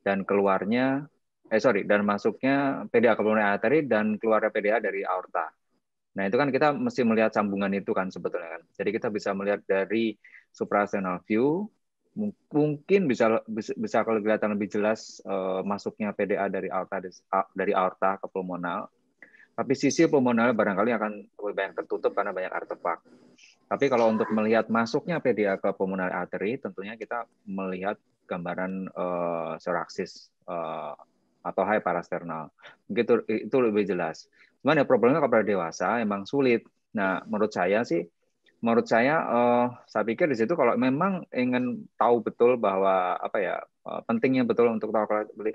dan keluarnya eh sorry dan masuknya PDA ke pulmonary artery dan keluarnya PDA dari aorta. Nah, itu kan kita mesti melihat sambungan itu kan sebetulnya kan. Jadi kita bisa melihat dari suprarenal view mungkin bisa bisa kalau kelihatan lebih jelas uh, masuknya PDA dari aorta dari aorta ke pulmonal. Tapi sisi pulmonal barangkali akan lebih banyak tertutup karena banyak artefak. Tapi kalau untuk melihat masuknya PDA ke pulmonary artery, tentunya kita melihat gambaran uh, eh, seraksis uh, eh, atau high parasternal. Mungkin itu, lebih jelas. Cuman ya problemnya kepada dewasa emang sulit. Nah, menurut saya sih, menurut saya, uh, saya pikir di situ kalau memang ingin tahu betul bahwa apa ya uh, pentingnya betul untuk tahu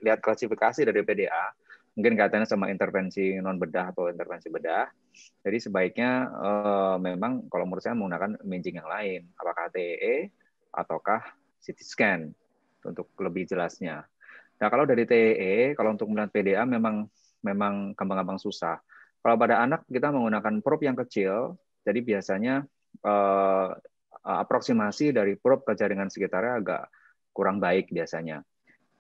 lihat klasifikasi dari PDA, mungkin kaitannya sama intervensi non bedah atau intervensi bedah. Jadi sebaiknya uh, memang kalau menurut saya menggunakan imaging yang lain, apakah TEE e ataukah CT scan untuk lebih jelasnya. Nah kalau dari TEE, e, kalau untuk melihat PDA memang memang gampang-gampang susah. Kalau pada anak kita menggunakan probe yang kecil, jadi biasanya uh, eh, aproksimasi dari probe ke jaringan sekitarnya agak kurang baik biasanya.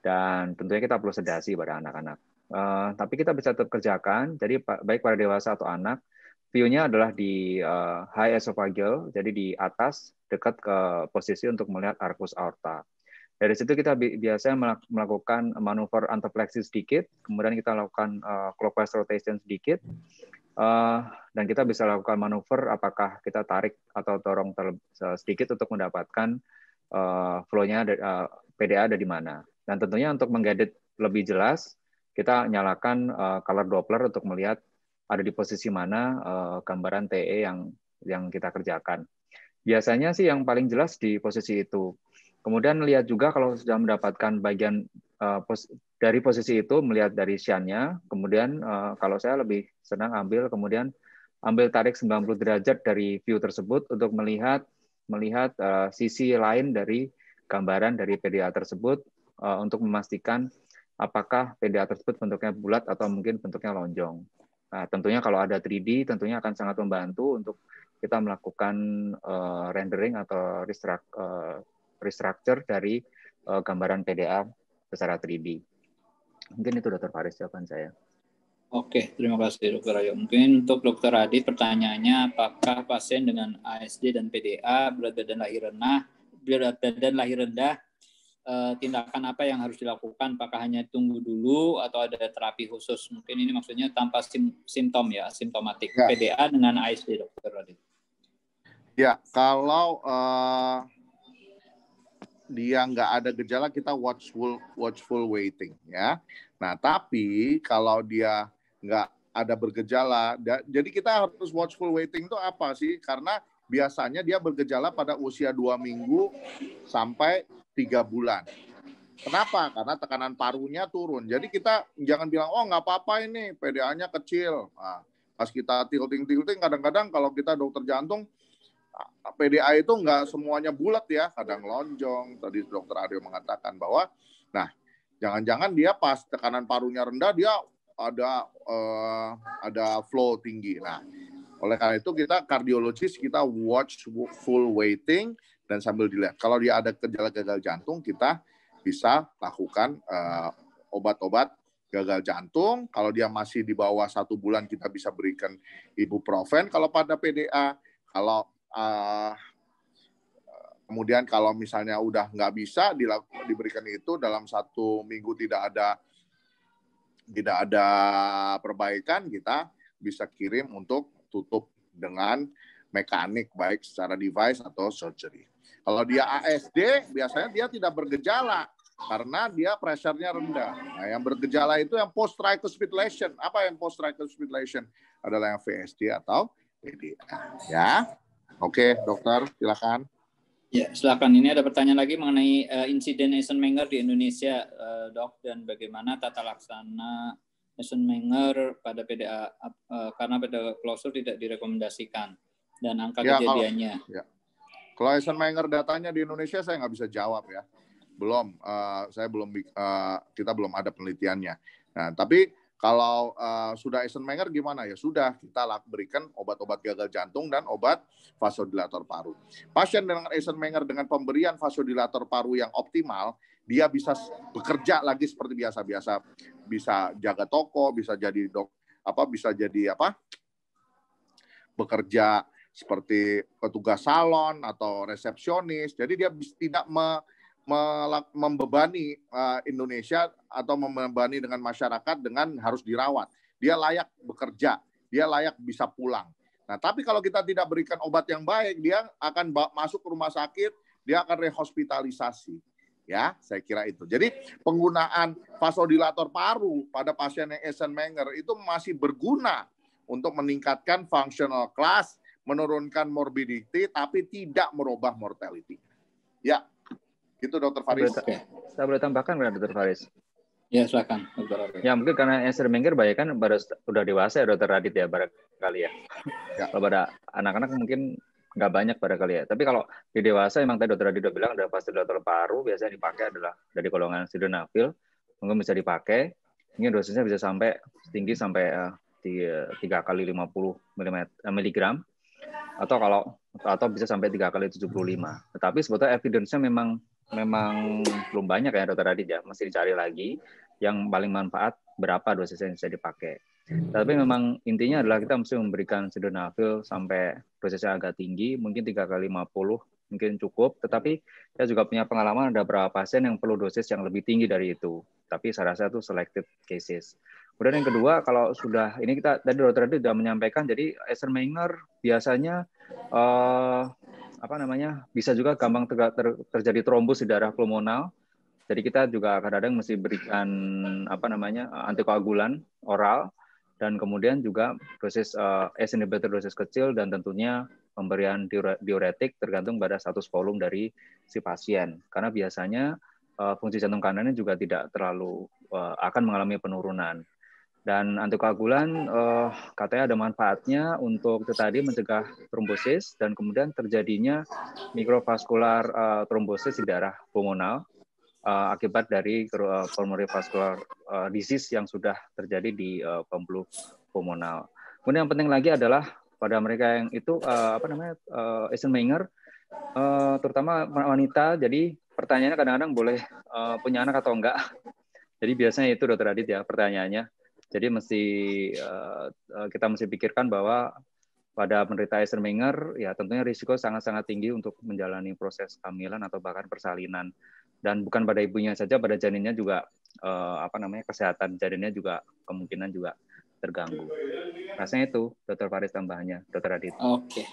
Dan tentunya kita perlu sedasi pada anak-anak. Uh, tapi kita bisa tetap kerjakan. Jadi baik pada dewasa atau anak, view-nya adalah di uh, high esophageal, jadi di atas dekat ke posisi untuk melihat arcus aorta. Dari situ kita bi biasanya melakukan manuver antefleksi sedikit, kemudian kita lakukan uh, clockwise rotation sedikit, uh, dan kita bisa lakukan manuver apakah kita tarik atau dorong sedikit untuk mendapatkan uh, flow-nya uh, PDA ada di mana. Dan tentunya untuk menggadet lebih jelas, kita nyalakan uh, color Doppler untuk melihat ada di posisi mana uh, gambaran TE yang yang kita kerjakan. Biasanya sih yang paling jelas di posisi itu. Kemudian lihat juga kalau sudah mendapatkan bagian uh, pos dari posisi itu melihat dari siannya, kemudian uh, kalau saya lebih senang ambil kemudian ambil tarik 90 derajat dari view tersebut untuk melihat melihat uh, sisi lain dari gambaran dari PDA tersebut uh, untuk memastikan apakah PDA tersebut bentuknya bulat atau mungkin bentuknya lonjong. Nah, tentunya kalau ada 3D tentunya akan sangat membantu untuk kita melakukan uh, rendering atau eh, restructure dari uh, gambaran PDA secara 3D. Mungkin itu Dr. Faris jawaban saya. Oke, terima kasih dokter Ayo. Mungkin untuk dokter Adi pertanyaannya apakah pasien dengan ASD dan PDA berat badan lahir rendah, berat badan lahir rendah Eh, tindakan apa yang harus dilakukan? Apakah hanya tunggu dulu atau ada terapi khusus? Mungkin ini maksudnya tanpa sim simptom ya, simptomatik ya. PDA dengan ASD dokter tadi. Ya, kalau uh, dia nggak ada gejala kita watchful watchful waiting ya. Nah, tapi kalau dia nggak ada bergejala, jadi kita harus watchful waiting itu apa sih? Karena biasanya dia bergejala pada usia dua minggu sampai tiga bulan. Kenapa? Karena tekanan parunya turun. Jadi kita jangan bilang, oh nggak apa-apa ini, PDA-nya kecil. Nah, pas kita tilting-tilting, kadang-kadang kalau kita dokter jantung, PDA itu nggak semuanya bulat ya, kadang lonjong. Tadi dokter Aryo mengatakan bahwa, nah jangan-jangan dia pas tekanan parunya rendah, dia ada uh, ada flow tinggi. Nah, oleh karena itu kita kardiologis kita watch full waiting, dan sambil dilihat. Kalau dia ada gejala gagal jantung, kita bisa lakukan uh, obat-obat gagal jantung. Kalau dia masih di bawah satu bulan, kita bisa berikan ibuprofen. Kalau pada PDA, kalau uh, kemudian kalau misalnya udah nggak bisa dilaku, diberikan itu dalam satu minggu tidak ada tidak ada perbaikan, kita bisa kirim untuk tutup dengan mekanik baik secara device atau surgery. Kalau dia ASD, biasanya dia tidak bergejala karena dia pressure-nya rendah. Nah, yang bergejala itu yang post tricuspid lesion. Apa yang post tricuspid lesion? Adalah yang VSD atau PDA. Ya. Oke, dokter, silakan. Ya, silakan. Ini ada pertanyaan lagi mengenai uh, insiden Eisenmenger di Indonesia, uh, dok, dan bagaimana tata laksana Eisenmenger pada PDA uh, eh, karena pada closure tidak direkomendasikan dan angka ya, kejadiannya. Kalau, ya. Kalau Eisen Menger datanya di Indonesia saya nggak bisa jawab ya. Belum, uh, saya belum uh, kita belum ada penelitiannya. Nah, tapi kalau uh, sudah Eisenmenger gimana ya? Sudah kita berikan obat-obat gagal jantung dan obat vasodilator paru. Pasien dengan Eisenmenger dengan pemberian vasodilator paru yang optimal, dia bisa bekerja lagi seperti biasa-biasa, bisa jaga toko, bisa jadi dok apa bisa jadi apa? bekerja seperti petugas salon atau resepsionis. Jadi dia tidak me, me, membebani uh, Indonesia atau membebani dengan masyarakat dengan harus dirawat. Dia layak bekerja, dia layak bisa pulang. Nah, tapi kalau kita tidak berikan obat yang baik, dia akan masuk ke rumah sakit, dia akan rehospitalisasi. Ya, saya kira itu. Jadi penggunaan vasodilator paru pada pasien yang Eisenmenger itu masih berguna untuk meningkatkan functional class menurunkan morbidity tapi tidak merubah mortality. Ya, itu Dokter Faris. Saya boleh, saya boleh tambahkan nggak Dokter Faris? Ya silakan Dokter Faris. Ya mungkin karena Esther Menger banyak kan baru udah dewasa ya Dokter Radit ya barangkali ya. ya. Kalau pada anak-anak mungkin nggak banyak pada ya. Tapi kalau di dewasa emang tadi Dokter Radit udah bilang ada fasilitator paru biasanya dipakai adalah dari golongan sildenafil mungkin bisa dipakai. ini dosisnya bisa sampai tinggi sampai eh, tiga kali 50 mm, eh, miligram atau kalau atau bisa sampai tiga kali 75. Hmm. Tetapi sebetulnya evidence-nya memang memang belum banyak ya dokter Adit ya, masih dicari lagi yang paling manfaat berapa dosis yang bisa dipakai. Tapi hmm. memang intinya adalah kita mesti memberikan sildenafil sampai dosisnya agak tinggi, mungkin tiga kali 50 mungkin cukup, tetapi saya juga punya pengalaman ada beberapa pasien yang perlu dosis yang lebih tinggi dari itu. Tapi saya rasa itu selected cases. Kemudian yang kedua, kalau sudah ini kita tadi dokter tadi sudah menyampaikan, jadi Esther Menger biasanya uh, apa namanya bisa juga gampang ter, ter, terjadi trombus di daerah pulmonal. Jadi kita juga kadang-kadang mesti berikan apa namanya eh, antikoagulan oral dan kemudian juga dosis uh, S inhibitor dosis kecil dan tentunya pemberian diuretik tergantung pada status volume dari si pasien karena biasanya uh, fungsi jantung kanannya juga tidak terlalu uh, akan mengalami penurunan dan antikoagulan uh, eh, katanya ada manfaatnya untuk itu tadi mencegah trombosis dan kemudian terjadinya mikrovaskular uh, trombosis di darah pulmonal uh, akibat dari pulmonary vascular uh, disease yang sudah terjadi di uh, pembuluh pulmonal. Kemudian yang penting lagi adalah pada mereka yang itu uh, apa namanya eh, Eisenmenger uh, terutama wanita jadi pertanyaannya kadang-kadang boleh uh, punya anak atau enggak. Jadi biasanya itu dokter Adit ya pertanyaannya jadi mesti uh, kita mesti pikirkan bahwa pada penderita Eisenmenger ya tentunya risiko sangat-sangat tinggi untuk menjalani proses kehamilan atau bahkan persalinan dan bukan pada ibunya saja pada janinnya juga uh, apa namanya kesehatan janinnya juga kemungkinan juga terganggu. Rasanya itu Dokter Faris tambahannya, Dokter Adit. Oke.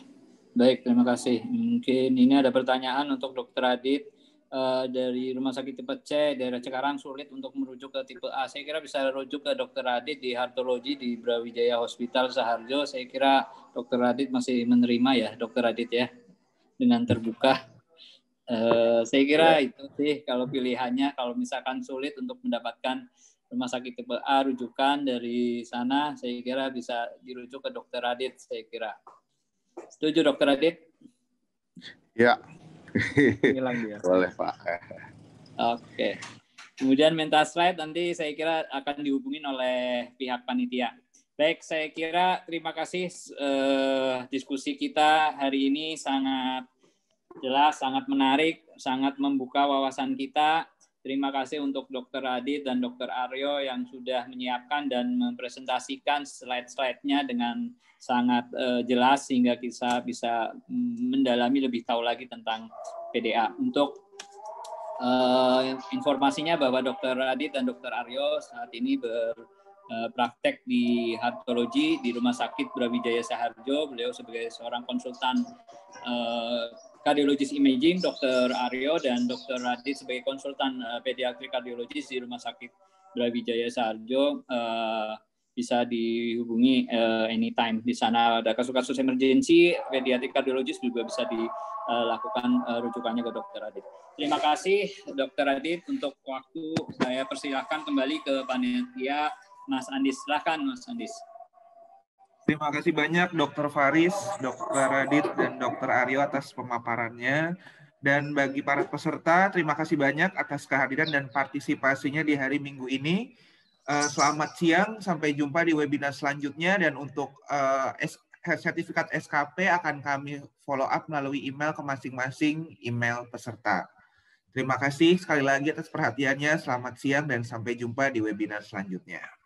Baik, terima kasih. Mungkin ini ada pertanyaan untuk Dokter Adit uh, dari rumah sakit tipe C daerah Cekarang sulit untuk merujuk ke tipe A. Saya kira bisa rujuk ke Dokter Radit di Hartologi di Brawijaya Hospital Saharjo. Saya kira Dokter Radit masih menerima ya Dokter Radit ya dengan terbuka. Uh, saya kira iya. itu sih kalau pilihannya kalau misalkan sulit untuk mendapatkan rumah sakit tipe A rujukan dari sana saya kira bisa dirujuk ke Dokter Radit saya kira. Setuju Dokter Radit? Ya, Hilang dia. Ya. Boleh Pak. Oke. Kemudian mental slide nanti saya kira akan dihubungin oleh pihak panitia. Baik, saya kira terima kasih eh, diskusi kita hari ini sangat jelas, sangat menarik, sangat membuka wawasan kita Terima kasih untuk Dr. Adit dan Dr. Aryo yang sudah menyiapkan dan mempresentasikan slide-slide-nya dengan sangat uh, jelas sehingga kita bisa mm, mendalami lebih tahu lagi tentang PDA. Untuk uh, informasinya bahwa Dr. Adit dan Dr. Aryo saat ini berpraktek eh, uh, di hartologi di Rumah Sakit Brawijaya Saharjo. Beliau sebagai seorang konsultan uh, kardiologis imaging Dr. Aryo dan Dr. Radit sebagai konsultan uh, pediatri kardiologis di Rumah Sakit Brawijaya Sarjo uh, bisa dihubungi uh, anytime di sana ada kasus-kasus emergensi pediatri kardiologis juga bisa dilakukan uh, rujukannya ke dokter Adit. Terima kasih dokter Adit untuk waktu saya persilahkan kembali ke panitia Mas Andis silahkan Mas Andis. Terima kasih banyak Dr. Faris, Dr. Radit, dan Dr. Aryo atas pemaparannya. Dan bagi para peserta, terima kasih banyak atas kehadiran dan partisipasinya di hari Minggu ini. Eh, selamat siang, sampai jumpa di webinar selanjutnya. Dan untuk eh, sertifikat SKP akan kami follow up melalui email ke masing-masing email peserta. Terima kasih sekali lagi atas perhatiannya. Selamat siang dan sampai jumpa di webinar selanjutnya.